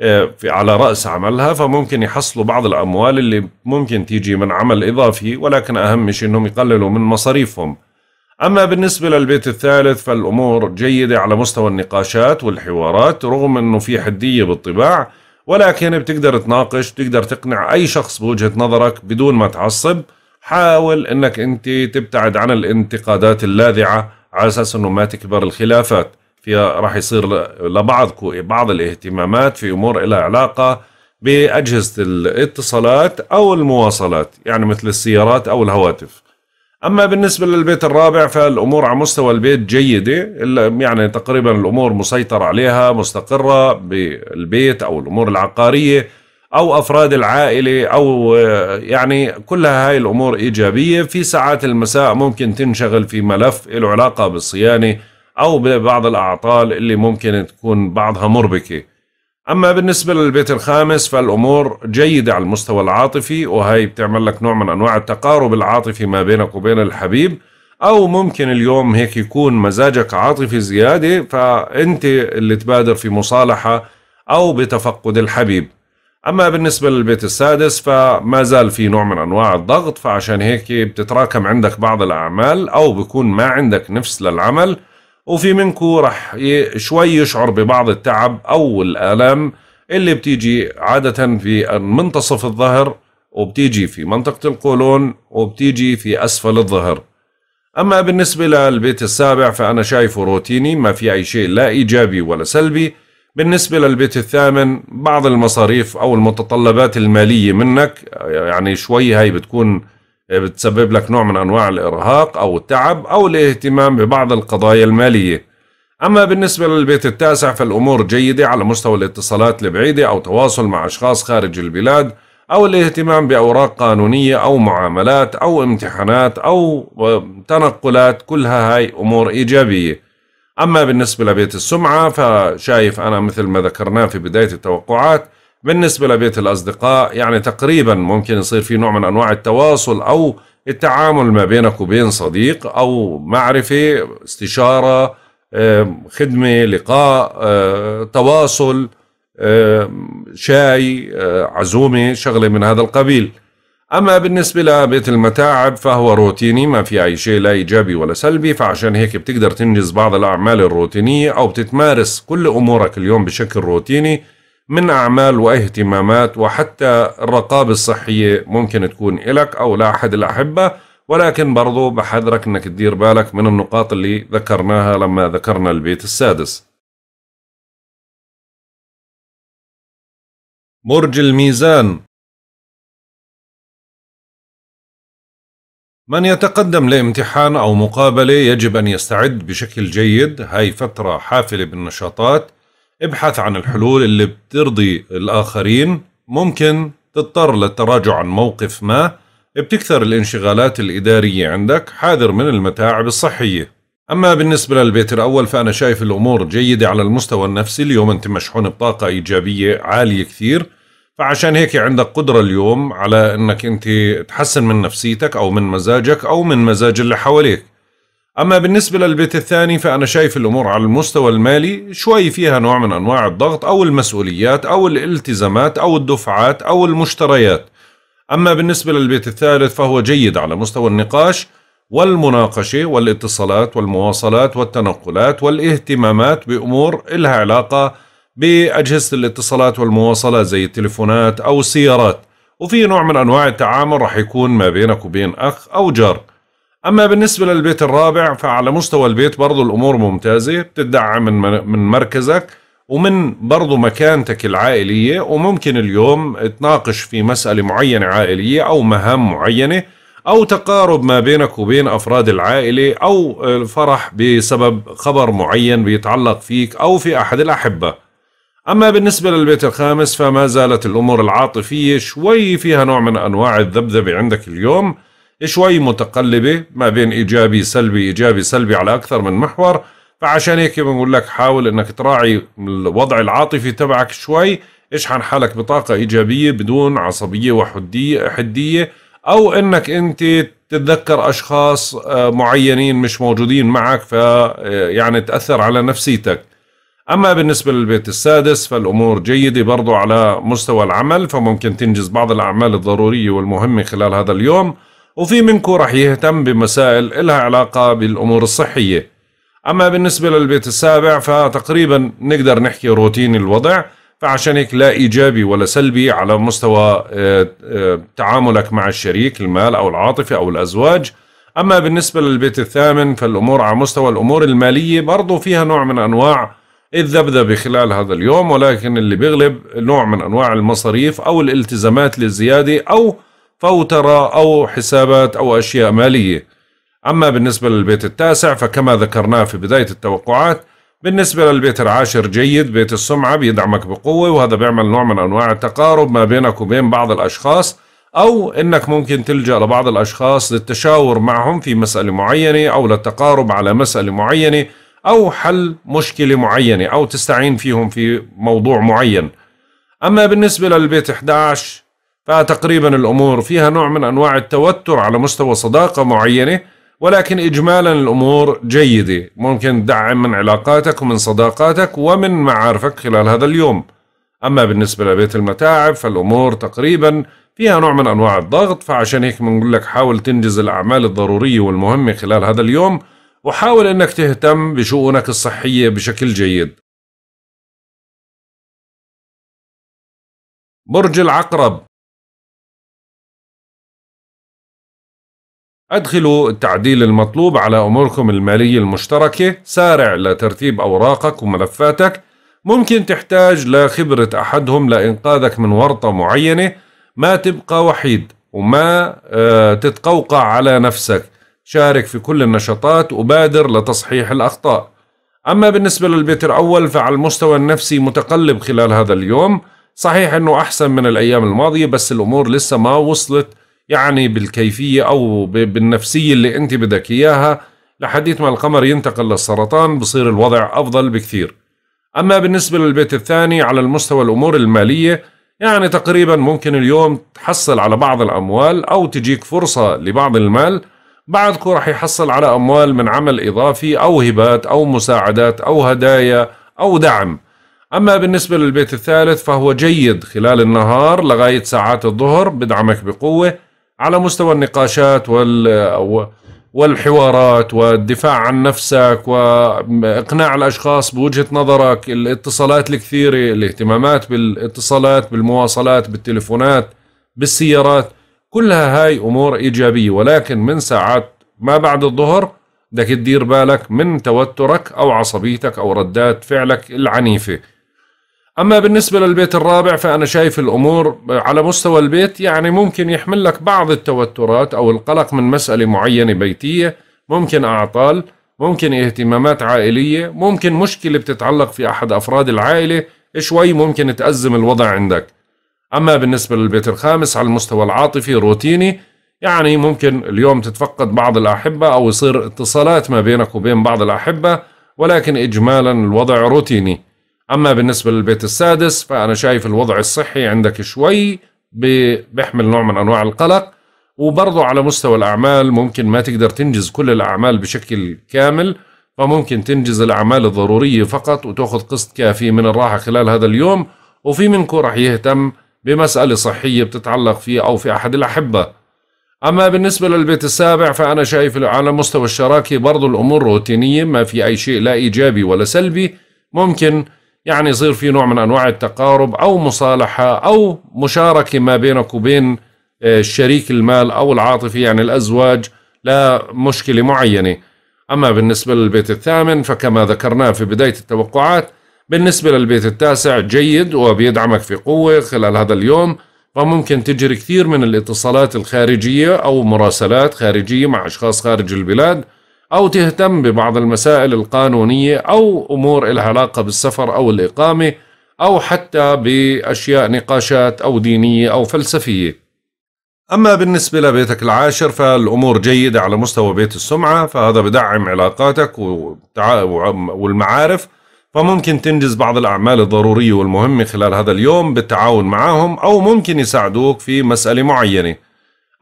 Speaker 1: آه، في على رأس عملها فممكن يحصلوا بعض الأموال اللي ممكن تيجي من عمل إضافي ولكن أهم شيء أنهم يقللوا من مصاريفهم أما بالنسبة للبيت الثالث فالأمور جيدة على مستوى النقاشات والحوارات رغم أنه في حدية بالطباع ولكن بتقدر تناقش بتقدر تقنع أي شخص بوجهة نظرك بدون ما تعصب حاول أنك أنت تبتعد عن الانتقادات اللاذعة على أساس أنه ما تكبر الخلافات فيها راح يصير لبعضكم بعض الاهتمامات في أمور إلى علاقة بأجهزة الاتصالات أو المواصلات يعني مثل السيارات أو الهواتف أما بالنسبة للبيت الرابع فالأمور على مستوى البيت جيدة يعني تقريبا الأمور مسيطر عليها مستقرة بالبيت أو الأمور العقارية أو أفراد العائلة أو يعني كلها هاي الأمور إيجابية في ساعات المساء ممكن تنشغل في ملف له علاقة بالصيانة أو ببعض الأعطال اللي ممكن تكون بعضها مربكة أما بالنسبة للبيت الخامس فالأمور جيدة على المستوى العاطفي وهي بتعمل لك نوع من أنواع التقارب العاطفي ما بينك وبين الحبيب أو ممكن اليوم هيك يكون مزاجك عاطفي زيادة فأنت اللي تبادر في مصالحة أو بتفقد الحبيب أما بالنسبة للبيت السادس فما زال في نوع من أنواع الضغط فعشان هيك بتتراكم عندك بعض الأعمال أو بيكون ما عندك نفس للعمل وفي منكم رح شوي يشعر ببعض التعب او الالام اللي بتيجي عاده في منتصف الظهر وبتيجي في منطقه القولون وبتيجي في اسفل الظهر اما بالنسبه للبيت السابع فانا شايفه روتيني ما في اي شيء لا ايجابي ولا سلبي بالنسبة للبيت الثامن بعض المصاريف أو المتطلبات المالية منك يعني شوي هاي بتكون إيه، بتسبب لك نوع من أنواع الإرهاق أو التعب أو الاهتمام ببعض القضايا المالية أما بالنسبة للبيت التاسع فالأمور جيدة على مستوى الاتصالات البعيدة أو تواصل مع أشخاص خارج البلاد أو الاهتمام بأوراق قانونية أو معاملات أو امتحانات أو تنقلات كلها هاي أمور إيجابية أما بالنسبة لبيت السمعة فشايف أنا مثل ما ذكرناه في بداية التوقعات بالنسبة لبيت الأصدقاء يعني تقريبا ممكن يصير في نوع من أنواع التواصل أو التعامل ما بينك وبين صديق أو معرفة استشارة خدمة لقاء آه، تواصل شاي آه، عزومة شغلة من هذا القبيل أما بالنسبة لبيت المتاعب فهو روتيني ما في أي شيء لا إيجابي ولا سلبي فعشان هيك بتقدر تنجز بعض الأعمال الروتينية أو بتتمارس كل أمورك اليوم بشكل روتيني من أعمال واهتمامات وحتى الرقابة الصحية ممكن تكون إلك أو لأحد الأحبة ولكن برضو بحذرك أنك تدير بالك من النقاط اللي ذكرناها لما ذكرنا البيت السادس
Speaker 2: برج الميزان من
Speaker 1: يتقدم لامتحان أو مقابلة يجب أن يستعد بشكل جيد هاي فترة حافلة بالنشاطات ابحث عن الحلول اللي بترضي الآخرين ممكن تضطر للتراجع عن موقف ما بتكثر الانشغالات الإدارية عندك حاذر من المتاعب الصحية أما بالنسبة للبيت الأول فأنا شايف الأمور جيدة على المستوى النفسي اليوم أنت مشحون بطاقة إيجابية عالية كثير فعشان هيك عندك قدرة اليوم على أنك أنت تحسن من نفسيتك أو من مزاجك أو من مزاج اللي حواليك أما بالنسبة للبيت الثاني فأنا شايف الأمور على المستوى المالي شوي فيها نوع من أنواع الضغط أو المسؤوليات أو الالتزامات أو الدفعات أو المشتريات أما بالنسبة للبيت الثالث فهو جيد على مستوى النقاش والمناقشة والاتصالات والمواصلات والتنقلات والاهتمامات بأمور إلها علاقة بأجهزة الاتصالات والمواصلات زي التليفونات أو السيارات وفي نوع من أنواع التعامل رح يكون ما بينك وبين أخ أو جار أما بالنسبة للبيت الرابع فعلى مستوى البيت برضو الأمور ممتازة بتدعم من من مركزك ومن برضو مكانتك العائلية وممكن اليوم تناقش في مسألة معينة عائلية أو مهام معينة أو تقارب ما بينك وبين أفراد العائلة أو الفرح بسبب خبر معين بيتعلق فيك أو في أحد الأحبة أما بالنسبة للبيت الخامس فما زالت الأمور العاطفية شوي فيها نوع من أنواع الذبذبة عندك اليوم شوي متقلبة ما بين إيجابي سلبي إيجابي سلبي على أكثر من محور فعشان هيك بنقول لك حاول انك تراعي الوضع العاطفي تبعك شوي اشحن حالك بطاقة ايجابية بدون عصبية وحدية حدية او انك انت تتذكر اشخاص آه، معينين مش موجودين معك فيعني آه، تأثر على نفسيتك اما بالنسبة للبيت السادس فالامور جيدة برضو على مستوى العمل فممكن تنجز بعض الاعمال الضرورية والمهمة خلال هذا اليوم وفي منكم رح يهتم بمسائل إلها علاقة بالأمور الصحية أما بالنسبة للبيت السابع فتقريبا نقدر نحكي روتين الوضع فعشان هيك لا إيجابي ولا سلبي على مستوى آه، آه، تعاملك مع الشريك المال أو العاطفة أو الأزواج أما بالنسبة للبيت الثامن فالأمور على مستوى الأمور المالية برضو فيها نوع من أنواع الذبذبة خلال هذا اليوم ولكن اللي بيغلب نوع من أنواع المصاريف أو الالتزامات للزيادة أو فوترة أو حسابات أو أشياء مالية أما بالنسبة للبيت التاسع فكما ذكرناه في بداية التوقعات بالنسبة للبيت العاشر جيد بيت السمعة بيدعمك بقوة وهذا بيعمل نوع من أنواع التقارب ما بينك وبين بعض الأشخاص أو أنك ممكن تلجأ لبعض الأشخاص للتشاور معهم في مسألة معينة أو للتقارب على مسألة معينة أو حل مشكلة معينة أو تستعين فيهم في موضوع معين أما بالنسبة للبيت 11 فتقريبا الأمور فيها نوع من أنواع التوتر على مستوى صداقة معينة ولكن إجمالا الأمور جيدة ممكن تدعم من علاقاتك ومن صداقاتك ومن معارفك خلال هذا اليوم أما بالنسبة لبيت المتاعب فالأمور تقريبا فيها نوع من أنواع الضغط فعشان هيك بنقول لك حاول تنجز الأعمال الضرورية والمهمة خلال هذا اليوم وحاول أنك تهتم بشؤونك الصحية بشكل
Speaker 2: جيد برج العقرب أدخلوا
Speaker 1: التعديل المطلوب على أموركم المالية المشتركة سارع لترتيب أوراقك وملفاتك ممكن تحتاج لخبرة أحدهم لإنقاذك من ورطة معينة ما تبقى وحيد وما آه، تتقوقع على نفسك شارك في كل النشاطات وبادر لتصحيح الأخطاء أما بالنسبة للبيت الأول فعلى المستوى النفسي متقلب خلال هذا اليوم صحيح أنه أحسن من الأيام الماضية بس الأمور لسه ما وصلت يعني بالكيفية أو بالنفسية اللي أنت بدك إياها لحديث ما القمر ينتقل للسرطان بصير الوضع أفضل بكثير أما بالنسبة للبيت الثاني على المستوى الأمور المالية يعني تقريبا ممكن اليوم تحصل على بعض الأموال أو تجيك فرصة لبعض المال بعدك راح يحصل على أموال من عمل إضافي أو هبات أو مساعدات أو هدايا أو دعم أما بالنسبة للبيت الثالث فهو جيد خلال النهار لغاية ساعات الظهر بدعمك بقوة على مستوى النقاشات وال والحوارات والدفاع عن نفسك واقناع الاشخاص بوجهه نظرك الاتصالات الكثيره الاهتمامات بالاتصالات بالمواصلات بالتليفونات بالسيارات كلها هاي امور ايجابيه ولكن من ساعات ما بعد الظهر بدك تدير بالك من توترك او عصبيتك او ردات فعلك العنيفه اما بالنسبه للبيت الرابع فانا شايف الامور على مستوى البيت يعني ممكن يحمل لك بعض التوترات او القلق من مساله معينه بيتيه ممكن اعطال ممكن اهتمامات عائليه ممكن مشكله بتتعلق في احد افراد العائله شوي ممكن تازم الوضع عندك اما بالنسبه للبيت الخامس على المستوى العاطفي روتيني يعني ممكن اليوم تتفقد بعض الاحبه او يصير اتصالات ما بينك وبين بعض الاحبه ولكن اجمالا الوضع روتيني أما بالنسبة للبيت السادس فأنا شايف الوضع الصحي عندك شوي بيحمل نوع من أنواع القلق وبرضه على مستوى الأعمال ممكن ما تقدر تنجز كل الأعمال بشكل كامل فممكن تنجز الأعمال الضرورية فقط وتأخذ قسط كافي من الراحة خلال هذا اليوم وفي منكم راح يهتم بمسألة صحية بتتعلق فيه أو في أحد الأحبة أما بالنسبة للبيت السابع فأنا شايف على مستوى الشراكة برضو الأمور روتينية ما في أي شيء لا إيجابي ولا سلبي ممكن يعني يصير في نوع من انواع التقارب او مصالحه او مشاركه ما بينك وبين آه، شريك المال او العاطفي يعني الازواج لمشكله معينه. اما بالنسبه للبيت الثامن فكما ذكرناه في بدايه التوقعات بالنسبه للبيت التاسع جيد وبيدعمك في قوه خلال هذا اليوم فممكن تجري كثير من الاتصالات الخارجيه او مراسلات خارجيه مع اشخاص خارج البلاد أو تهتم ببعض المسائل القانونية أو أمور العلاقة علاقة بالسفر أو الإقامة أو حتى بأشياء نقاشات أو دينية أو فلسفية أما بالنسبة لبيتك العاشر فالأمور جيدة على مستوى بيت السمعة فهذا بدعم علاقاتك والمعارف فممكن تنجز بعض الأعمال الضرورية والمهمة خلال هذا اليوم بالتعاون معهم أو ممكن يساعدوك في مسألة معينة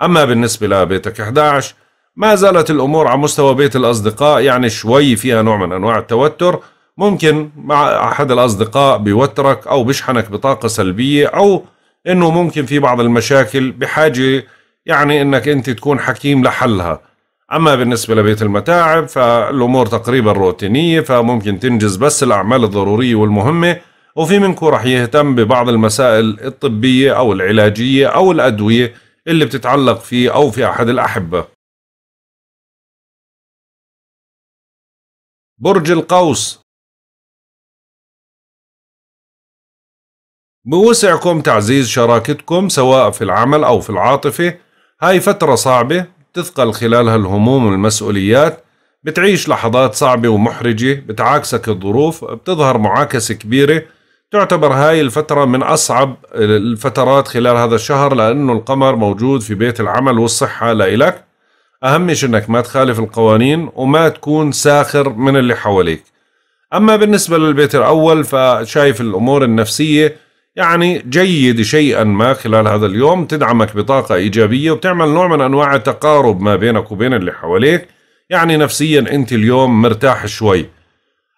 Speaker 1: أما بالنسبة لبيتك 11 ما زالت الأمور على مستوى بيت الأصدقاء يعني شوي فيها نوع من أنواع التوتر ممكن مع أحد الأصدقاء بيوترك أو بيشحنك بطاقة سلبية أو أنه ممكن في بعض المشاكل بحاجة يعني أنك أنت تكون حكيم لحلها أما بالنسبة لبيت المتاعب فالأمور تقريبا روتينية فممكن تنجز بس الأعمال الضرورية والمهمة وفي منكم رح يهتم ببعض المسائل الطبية أو العلاجية أو الأدوية اللي بتتعلق فيه أو في أحد الأحبة
Speaker 2: برج القوس بوسعكم تعزيز شراكتكم
Speaker 1: سواء في العمل أو في العاطفة هاي فترة صعبة تثقل خلالها الهموم والمسؤوليات بتعيش لحظات صعبة ومحرجة بتعاكسك الظروف بتظهر معاكسة كبيرة تعتبر هاي الفترة من أصعب الفترات خلال هذا الشهر لأنه القمر موجود في بيت العمل والصحة لإلك اهم شيء انك ما تخالف القوانين وما تكون ساخر من اللي حواليك اما بالنسبه للبيت الاول فشايف الامور النفسيه يعني جيد شيئا ما خلال هذا اليوم تدعمك بطاقه ايجابيه وبتعمل نوع من انواع التقارب ما بينك وبين اللي حواليك يعني نفسيا انت اليوم مرتاح شوي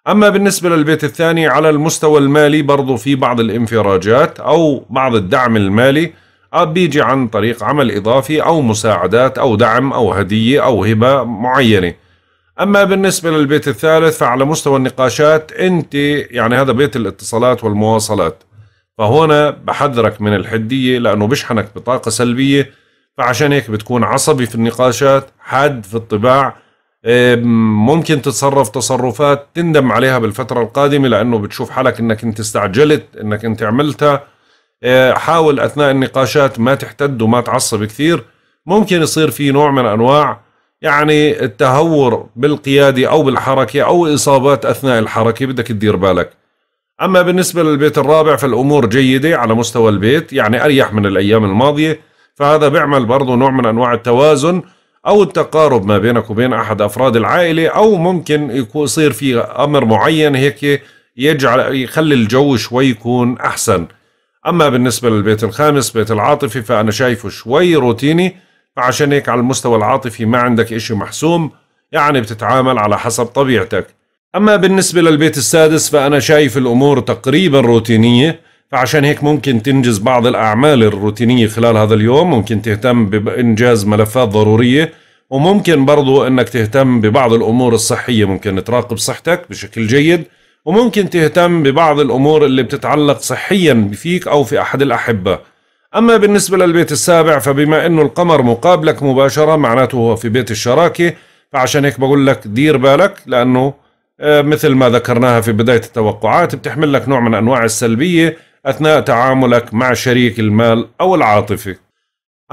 Speaker 1: أما بالنسبة للبيت الثاني على المستوى المالي برضو في بعض الانفراجات أو بعض الدعم المالي بيجي عن طريق عمل إضافي أو مساعدات أو دعم أو هدية أو هبة معينة أما بالنسبة للبيت الثالث فعلى مستوى النقاشات أنت يعني هذا بيت الاتصالات والمواصلات فهنا بحذرك من الحدية لأنه بشحنك بطاقة سلبية فعشان هيك بتكون عصبي في النقاشات حاد في الطباع ممكن تتصرف تصرفات تندم عليها بالفترة القادمة لأنه بتشوف حالك أنك أنت استعجلت أنك أنت عملتها إيه، حاول اثناء النقاشات ما تحتد وما تعصب كثير ممكن يصير في نوع من انواع يعني التهور بالقياده او بالحركه او اصابات اثناء الحركه بدك تدير بالك. اما بالنسبه للبيت الرابع فالامور جيده على مستوى البيت يعني اريح من الايام الماضيه فهذا بيعمل برضه نوع من انواع التوازن او التقارب ما بينك وبين احد افراد العائله او ممكن يصير في امر معين هيك يجعل يخلي الجو شوي يكون احسن. أما بالنسبة للبيت الخامس بيت العاطفي فأنا شايفه شوي روتيني فعشان هيك على المستوى العاطفي ما عندك إشي محسوم يعني بتتعامل على حسب طبيعتك أما بالنسبة للبيت السادس فأنا شايف الأمور تقريبا روتينية فعشان هيك ممكن تنجز بعض الأعمال الروتينية خلال هذا اليوم ممكن تهتم بإنجاز ملفات ضرورية وممكن برضو أنك تهتم ببعض الأمور الصحية ممكن تراقب صحتك بشكل جيد وممكن تهتم ببعض الأمور اللي بتتعلق صحيا فيك أو في أحد الأحبة أما بالنسبة للبيت السابع فبما أنه القمر مقابلك مباشرة معناته هو في بيت الشراكة فعشان هيك بقول لك دير بالك لأنه آه، مثل ما ذكرناها في بداية التوقعات بتحمل لك نوع من أنواع السلبية أثناء تعاملك مع شريك المال أو العاطفة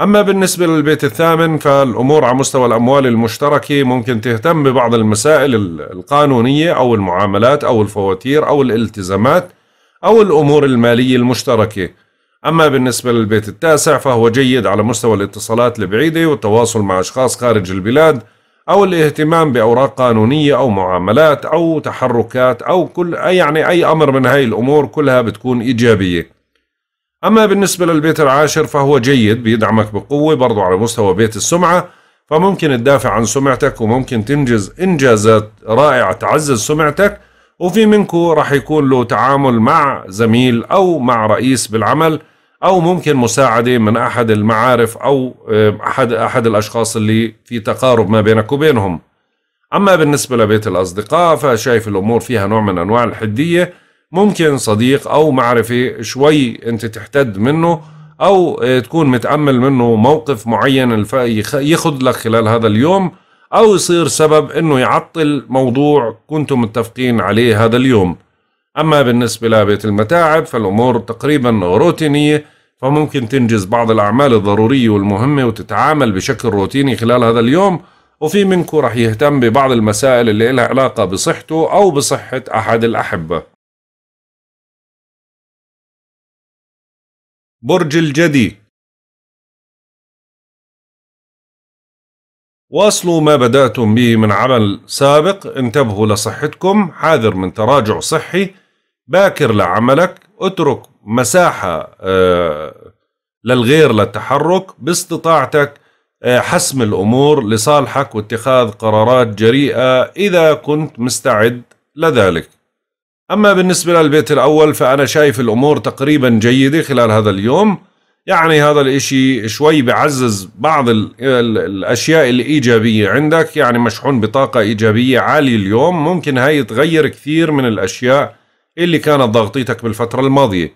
Speaker 1: أما بالنسبة للبيت الثامن فالأمور على مستوى الأموال المشتركة ممكن تهتم ببعض المسائل القانونية أو المعاملات أو الفواتير أو الالتزامات أو الأمور المالية المشتركة أما بالنسبة للبيت التاسع فهو جيد على مستوى الاتصالات البعيدة والتواصل مع أشخاص خارج البلاد أو الاهتمام بأوراق قانونية أو معاملات أو تحركات أو كل أي يعني أي أمر من هاي الأمور كلها بتكون إيجابية أما بالنسبة للبيت العاشر فهو جيد بيدعمك بقوة برضو على مستوى بيت السمعة فممكن تدافع عن سمعتك وممكن تنجز إنجازات رائعة تعزز سمعتك وفي منكو راح يكون له تعامل مع زميل أو مع رئيس بالعمل أو ممكن مساعدة من أحد المعارف أو أحد, أحد الأشخاص اللي في تقارب ما بينك وبينهم أما بالنسبة لبيت الأصدقاء فشايف الأمور فيها نوع من أنواع الحدية ممكن صديق او معرفه شوي انت تحتد منه او آه، تكون متامل منه موقف معين ياخذ لك خلال هذا اليوم او يصير سبب انه يعطل موضوع كنتم متفقين عليه هذا اليوم اما بالنسبه لبيت المتاعب فالامور تقريبا روتينيه فممكن تنجز بعض الاعمال الضروريه والمهمه وتتعامل بشكل روتيني خلال هذا اليوم وفي منكم رح يهتم ببعض المسائل اللي لها علاقه بصحته او بصحه احد الاحبه
Speaker 2: برج الجدي واصلوا ما بدأتم
Speaker 1: به من عمل سابق انتبهوا لصحتكم حاذر من تراجع صحي باكر لعملك اترك مساحة آه، للغير للتحرك باستطاعتك آه، حسم الأمور لصالحك واتخاذ قرارات جريئة إذا كنت مستعد لذلك أما بالنسبة للبيت الأول فأنا شايف الأمور تقريبا جيدة خلال هذا اليوم يعني هذا الإشي شوي بعزز بعض ال الـ الأشياء الإيجابية عندك يعني مشحون بطاقة إيجابية عالية اليوم ممكن هاي تغير كثير من الأشياء اللي كانت ضغطيتك بالفترة الماضية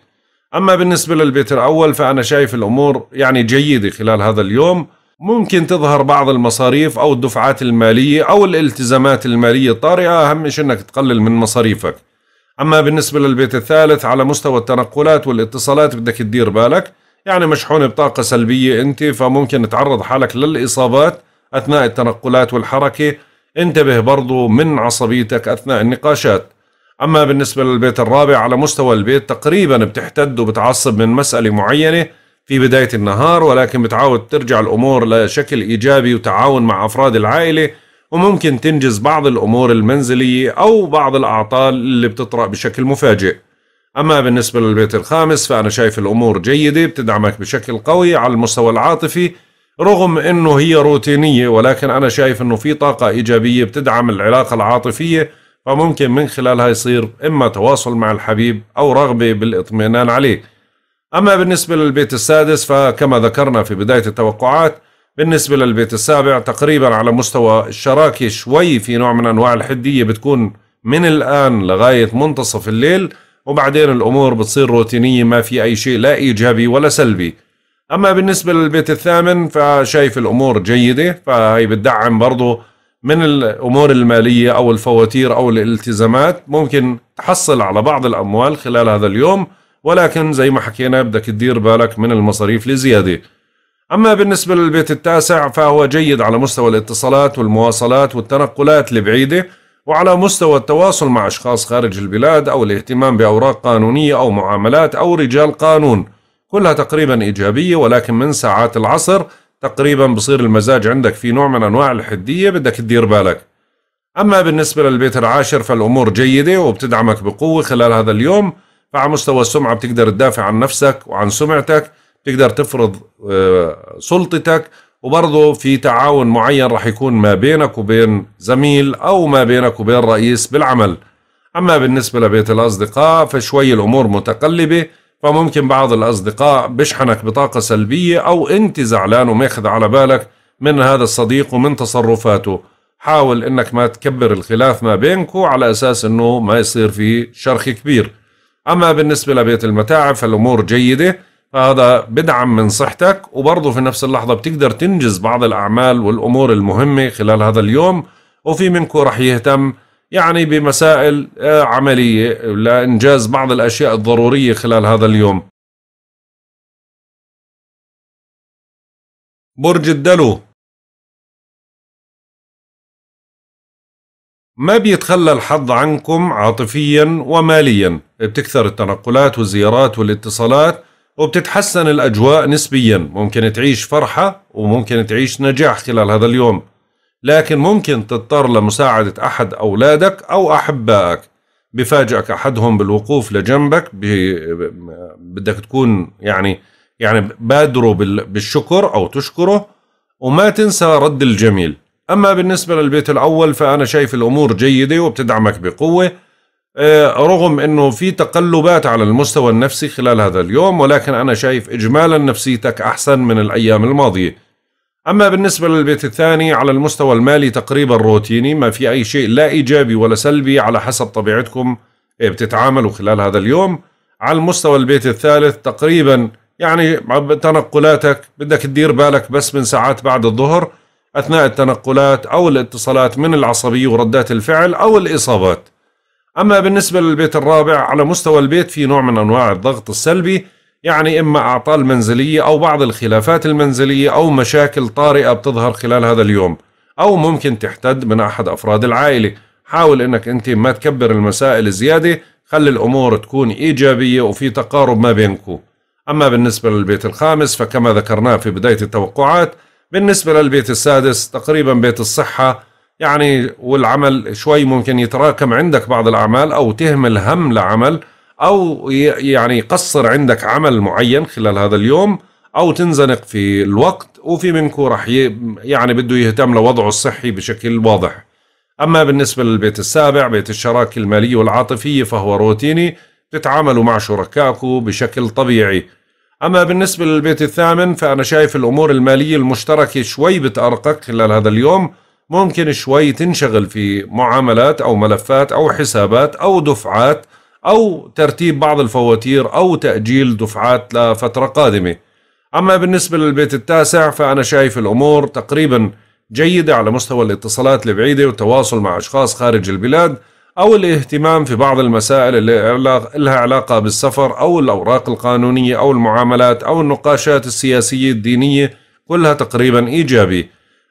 Speaker 1: أما بالنسبة للبيت الأول فأنا شايف الأمور يعني جيدة خلال هذا اليوم ممكن تظهر بعض المصاريف أو الدفعات المالية أو الالتزامات المالية الطارئة أهم شيء أنك تقلل من مصاريفك أما بالنسبة للبيت الثالث على مستوى التنقلات والاتصالات بدك تدير بالك يعني مشحون بطاقة سلبية أنت فممكن تعرض حالك للإصابات أثناء التنقلات والحركة انتبه برضو من عصبيتك أثناء النقاشات أما بالنسبة للبيت الرابع على مستوى البيت تقريبا بتحتد وبتعصب من مسألة معينة في بداية النهار ولكن بتعاود ترجع الأمور لشكل إيجابي وتعاون مع أفراد العائلة وممكن تنجز بعض الأمور المنزلية أو بعض الأعطال اللي بتطرأ بشكل مفاجئ أما بالنسبة للبيت الخامس فأنا شايف الأمور جيدة بتدعمك بشكل قوي على المستوى العاطفي رغم أنه هي روتينية ولكن أنا شايف أنه في طاقة إيجابية بتدعم العلاقة العاطفية فممكن من خلالها يصير إما تواصل مع الحبيب أو رغبة بالإطمئنان عليه أما بالنسبة للبيت السادس فكما ذكرنا في بداية التوقعات بالنسبة للبيت السابع تقريبا على مستوى الشراكة شوي في نوع من أنواع الحدية بتكون من الآن لغاية منتصف الليل وبعدين الأمور بتصير روتينية ما في أي شيء لا إيجابي ولا سلبي أما بالنسبة للبيت الثامن فشايف الأمور جيدة فهي بتدعم برضه من الأمور المالية أو الفواتير أو الالتزامات ممكن تحصل على بعض الأموال خلال هذا اليوم ولكن زي ما حكينا بدك تدير بالك من المصاريف لزيادة أما بالنسبة للبيت التاسع فهو جيد على مستوى الاتصالات والمواصلات والتنقلات البعيدة وعلى مستوى التواصل مع أشخاص خارج البلاد أو الاهتمام بأوراق قانونية أو معاملات أو رجال قانون كلها تقريبا إيجابية ولكن من ساعات العصر تقريبا بصير المزاج عندك في نوع من أنواع الحدية بدك تدير بالك أما بالنسبة للبيت العاشر فالأمور جيدة وبتدعمك بقوة خلال هذا اليوم فعلى مستوى السمعة بتقدر تدافع عن نفسك وعن سمعتك تقدر تفرض آه، سلطتك وبرضه في تعاون معين رح يكون ما بينك وبين زميل أو ما بينك وبين رئيس بالعمل أما بالنسبة لبيت الأصدقاء فشوي الأمور متقلبة فممكن بعض الأصدقاء بشحنك بطاقة سلبية أو أنت زعلان وماخذ على بالك من هذا الصديق ومن تصرفاته حاول أنك ما تكبر الخلاف ما بينكو على أساس أنه ما يصير فيه شرخ كبير أما بالنسبة لبيت المتاعب فالأمور جيدة فهذا بدعم من صحتك وبرضه في نفس اللحظة بتقدر تنجز بعض الأعمال والأمور المهمة خلال هذا اليوم وفي منكم رح يهتم يعني بمسائل آه، عملية لإنجاز بعض الأشياء الضرورية خلال هذا اليوم
Speaker 2: برج الدلو
Speaker 1: ما بيتخلى الحظ عنكم عاطفيا وماليا بتكثر التنقلات والزيارات والاتصالات وبتتحسن الأجواء نسبيا ممكن تعيش فرحة وممكن تعيش نجاح خلال هذا اليوم لكن ممكن تضطر لمساعدة أحد أولادك أو أحبائك بفاجئك أحدهم بالوقوف لجنبك بدك تكون يعني يعني بادروا بالشكر أو تشكره وما تنسى رد الجميل أما بالنسبة للبيت الأول فأنا شايف الأمور جيدة وبتدعمك بقوة آه، رغم انه في تقلبات على المستوى النفسي خلال هذا اليوم ولكن انا شايف اجمالا نفسيتك احسن من الايام الماضيه. اما بالنسبه للبيت الثاني على المستوى المالي تقريبا روتيني ما في اي شيء لا ايجابي ولا سلبي على حسب طبيعتكم بتتعاملوا خلال هذا اليوم. على المستوى البيت الثالث تقريبا يعني تنقلاتك بدك تدير بالك بس من ساعات بعد الظهر اثناء التنقلات او الاتصالات من العصبيه وردات الفعل او الاصابات. أما بالنسبة للبيت الرابع على مستوى البيت في نوع من أنواع الضغط السلبي يعني إما أعطال منزلية أو بعض الخلافات المنزلية أو مشاكل طارئة بتظهر خلال هذا اليوم أو ممكن تحتد من أحد أفراد العائلة حاول إنك أنت ما تكبر المسائل زيادة خلي الأمور تكون إيجابية وفي تقارب ما بينكم أما بالنسبة للبيت الخامس فكما ذكرناه في بداية التوقعات بالنسبة للبيت السادس تقريبا بيت الصحة يعني والعمل شوي ممكن يتراكم عندك بعض الأعمال أو تهمل هم لعمل أو يعني يقصر عندك عمل معين خلال هذا اليوم أو تنزنق في الوقت وفي منكم رح يعني بده يهتم لوضعه الصحي بشكل واضح أما بالنسبة للبيت السابع بيت الشراكة المالية والعاطفية فهو روتيني تتعاملوا مع شركائكم بشكل طبيعي أما بالنسبة للبيت الثامن فأنا شايف الأمور المالية المشتركة شوي بتأرقك خلال هذا اليوم ممكن شوي تنشغل في معاملات أو ملفات أو حسابات أو دفعات أو ترتيب بعض الفواتير أو تأجيل دفعات لفترة قادمة أما بالنسبة للبيت التاسع فأنا شايف الأمور تقريبا جيدة على مستوى الاتصالات البعيدة والتواصل مع أشخاص خارج البلاد أو الاهتمام في بعض المسائل اللي لها علاقة بالسفر أو الأوراق القانونية أو المعاملات أو النقاشات السياسية الدينية كلها تقريبا إيجابي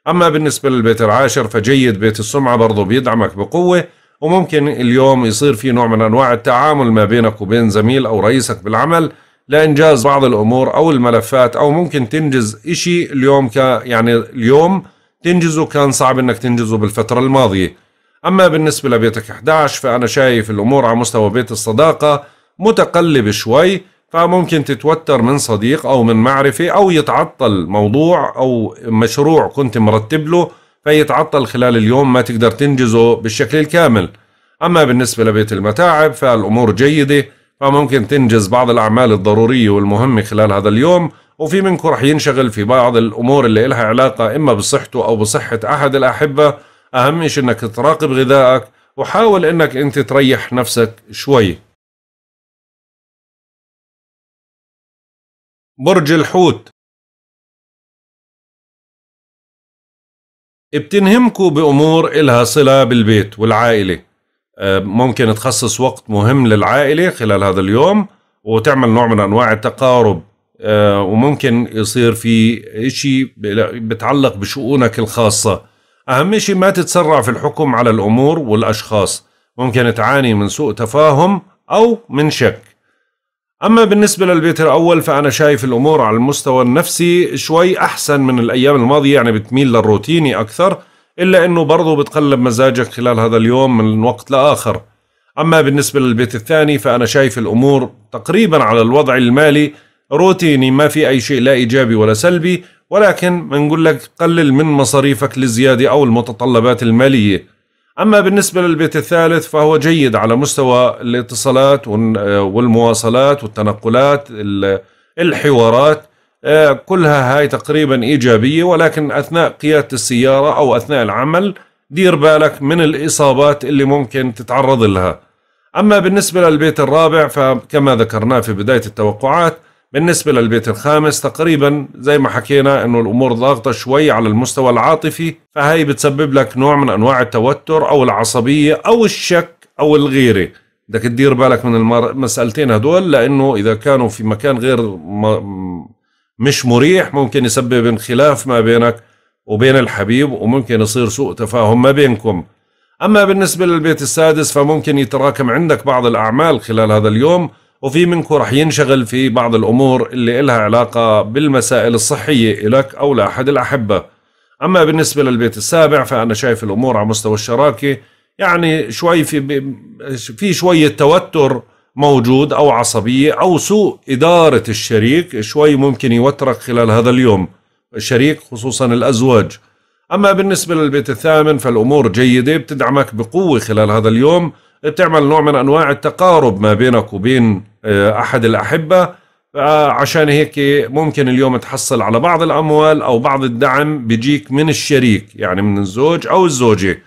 Speaker 1: أما بالنسبة للبيت العاشر فجيد بيت السمعة برضه بيدعمك بقوة وممكن اليوم يصير في نوع من أنواع التعامل ما بينك وبين زميل أو رئيسك بالعمل لإنجاز بعض الأمور أو الملفات أو ممكن تنجز إشي اليوم ك يعني اليوم تنجزه كان صعب إنك تنجزه بالفترة الماضية أما بالنسبة لبيتك 11 فأنا شايف الأمور على مستوى بيت الصداقة متقلب شوي فممكن تتوتر من صديق أو من معرفة أو يتعطل موضوع أو مشروع كنت مرتب له فيتعطل خلال اليوم ما تقدر تنجزه بالشكل الكامل أما بالنسبة لبيت المتاعب فالأمور جيدة فممكن تنجز بعض الأعمال الضرورية والمهمة خلال هذا اليوم وفي منكم رح ينشغل في بعض الأمور اللي إلها علاقة إما بصحته أو بصحة أحد الأحبة أهم شيء إنك تراقب غذائك وحاول إنك أنت تريح نفسك شوي
Speaker 2: برج الحوت بتنهمكوا بأمور
Speaker 1: إلها صلة بالبيت والعائلة آه، ممكن تخصص وقت مهم للعائلة خلال هذا اليوم وتعمل نوع من أنواع التقارب آه، وممكن يصير في إشي بتعلق بشؤونك الخاصة أهم شيء ما تتسرع في الحكم على الأمور والأشخاص ممكن تعاني من سوء تفاهم أو من شك أما بالنسبة للبيت الأول فأنا شايف الأمور على المستوى النفسي شوي أحسن من الأيام الماضية يعني بتميل للروتيني أكثر إلا أنه برضو بتقلب مزاجك خلال هذا اليوم من وقت لآخر أما بالنسبة للبيت الثاني فأنا شايف الأمور تقريبا على الوضع المالي روتيني ما في أي شيء لا إيجابي ولا سلبي ولكن بنقول لك قلل من مصاريفك للزيادة أو المتطلبات المالية أما بالنسبة للبيت الثالث فهو جيد على مستوى الاتصالات آه، والمواصلات والتنقلات الحوارات آه، كلها هاي تقريبا إيجابية ولكن أثناء قيادة السيارة أو أثناء العمل دير بالك من الإصابات اللي ممكن تتعرض لها أما بالنسبة للبيت الرابع فكما ذكرناه في بداية التوقعات بالنسبة للبيت الخامس تقريبا زي ما حكينا انه الامور ضاغطة شوي على المستوى العاطفي فهي بتسبب لك نوع من انواع التوتر او العصبية او الشك او الغيرة بدك تدير بالك من المسألتين هدول لانه اذا كانوا في مكان غير م... مش مريح ممكن يسبب انخلاف ما بينك وبين الحبيب وممكن يصير سوء تفاهم ما بينكم اما بالنسبة للبيت السادس فممكن يتراكم عندك بعض الاعمال خلال هذا اليوم وفي منكم رح ينشغل في بعض الأمور اللي إلها علاقة بالمسائل الصحية إلك أو لأحد الأحبة أما بالنسبة للبيت السابع فأنا شايف الأمور على مستوى الشراكة يعني شوي في في شوية توتر موجود أو عصبية أو سوء إدارة الشريك شوي ممكن يوترك خلال هذا اليوم الشريك خصوصا الأزواج أما بالنسبة للبيت الثامن فالأمور جيدة بتدعمك بقوة خلال هذا اليوم بتعمل نوع من أنواع التقارب ما بينك وبين آه، احد الاحبه عشان هيك ممكن اليوم تحصل على بعض الاموال او بعض الدعم بيجيك من الشريك يعني من الزوج او الزوجه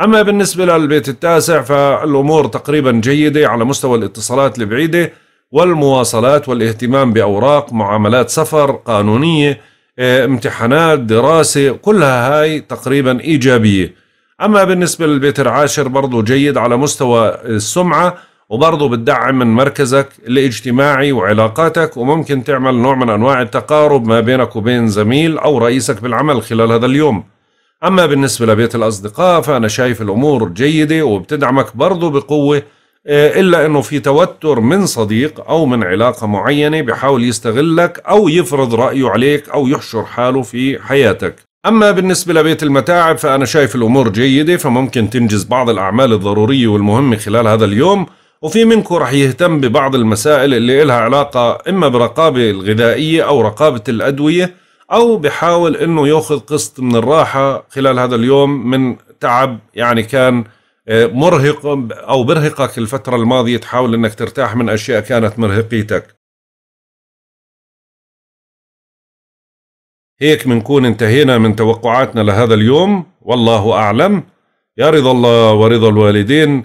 Speaker 1: اما بالنسبه للبيت التاسع فالامور تقريبا جيده على مستوى الاتصالات البعيده والمواصلات والاهتمام باوراق معاملات سفر قانونيه آه، امتحانات دراسه كلها هاي تقريبا ايجابيه اما بالنسبه للبيت العاشر برضه جيد على مستوى السمعه وبرضه بتدعم من مركزك الاجتماعي وعلاقاتك وممكن تعمل نوع من أنواع التقارب ما بينك وبين زميل أو رئيسك بالعمل خلال هذا اليوم أما بالنسبة لبيت الأصدقاء فأنا شايف الأمور جيدة وبتدعمك برضه بقوة آه، إلا أنه في توتر من صديق أو من علاقة معينة بحاول يستغلك أو يفرض رأيه عليك أو يحشر حاله في حياتك أما بالنسبة لبيت المتاعب فأنا شايف الأمور جيدة فممكن تنجز بعض الأعمال الضرورية والمهمة خلال هذا اليوم وفي منكم رح يهتم ببعض المسائل اللي إلها علاقة إما برقابة الغذائية أو رقابة الأدوية أو بحاول إنه يأخذ قسط من الراحة خلال هذا اليوم من تعب يعني كان آه، مرهق أو برهقك الفترة الماضية تحاول إنك ترتاح
Speaker 3: من أشياء كانت مرهقيتك
Speaker 1: هيك منكون انتهينا من توقعاتنا لهذا اليوم والله أعلم يا رضا الله ورضا الوالدين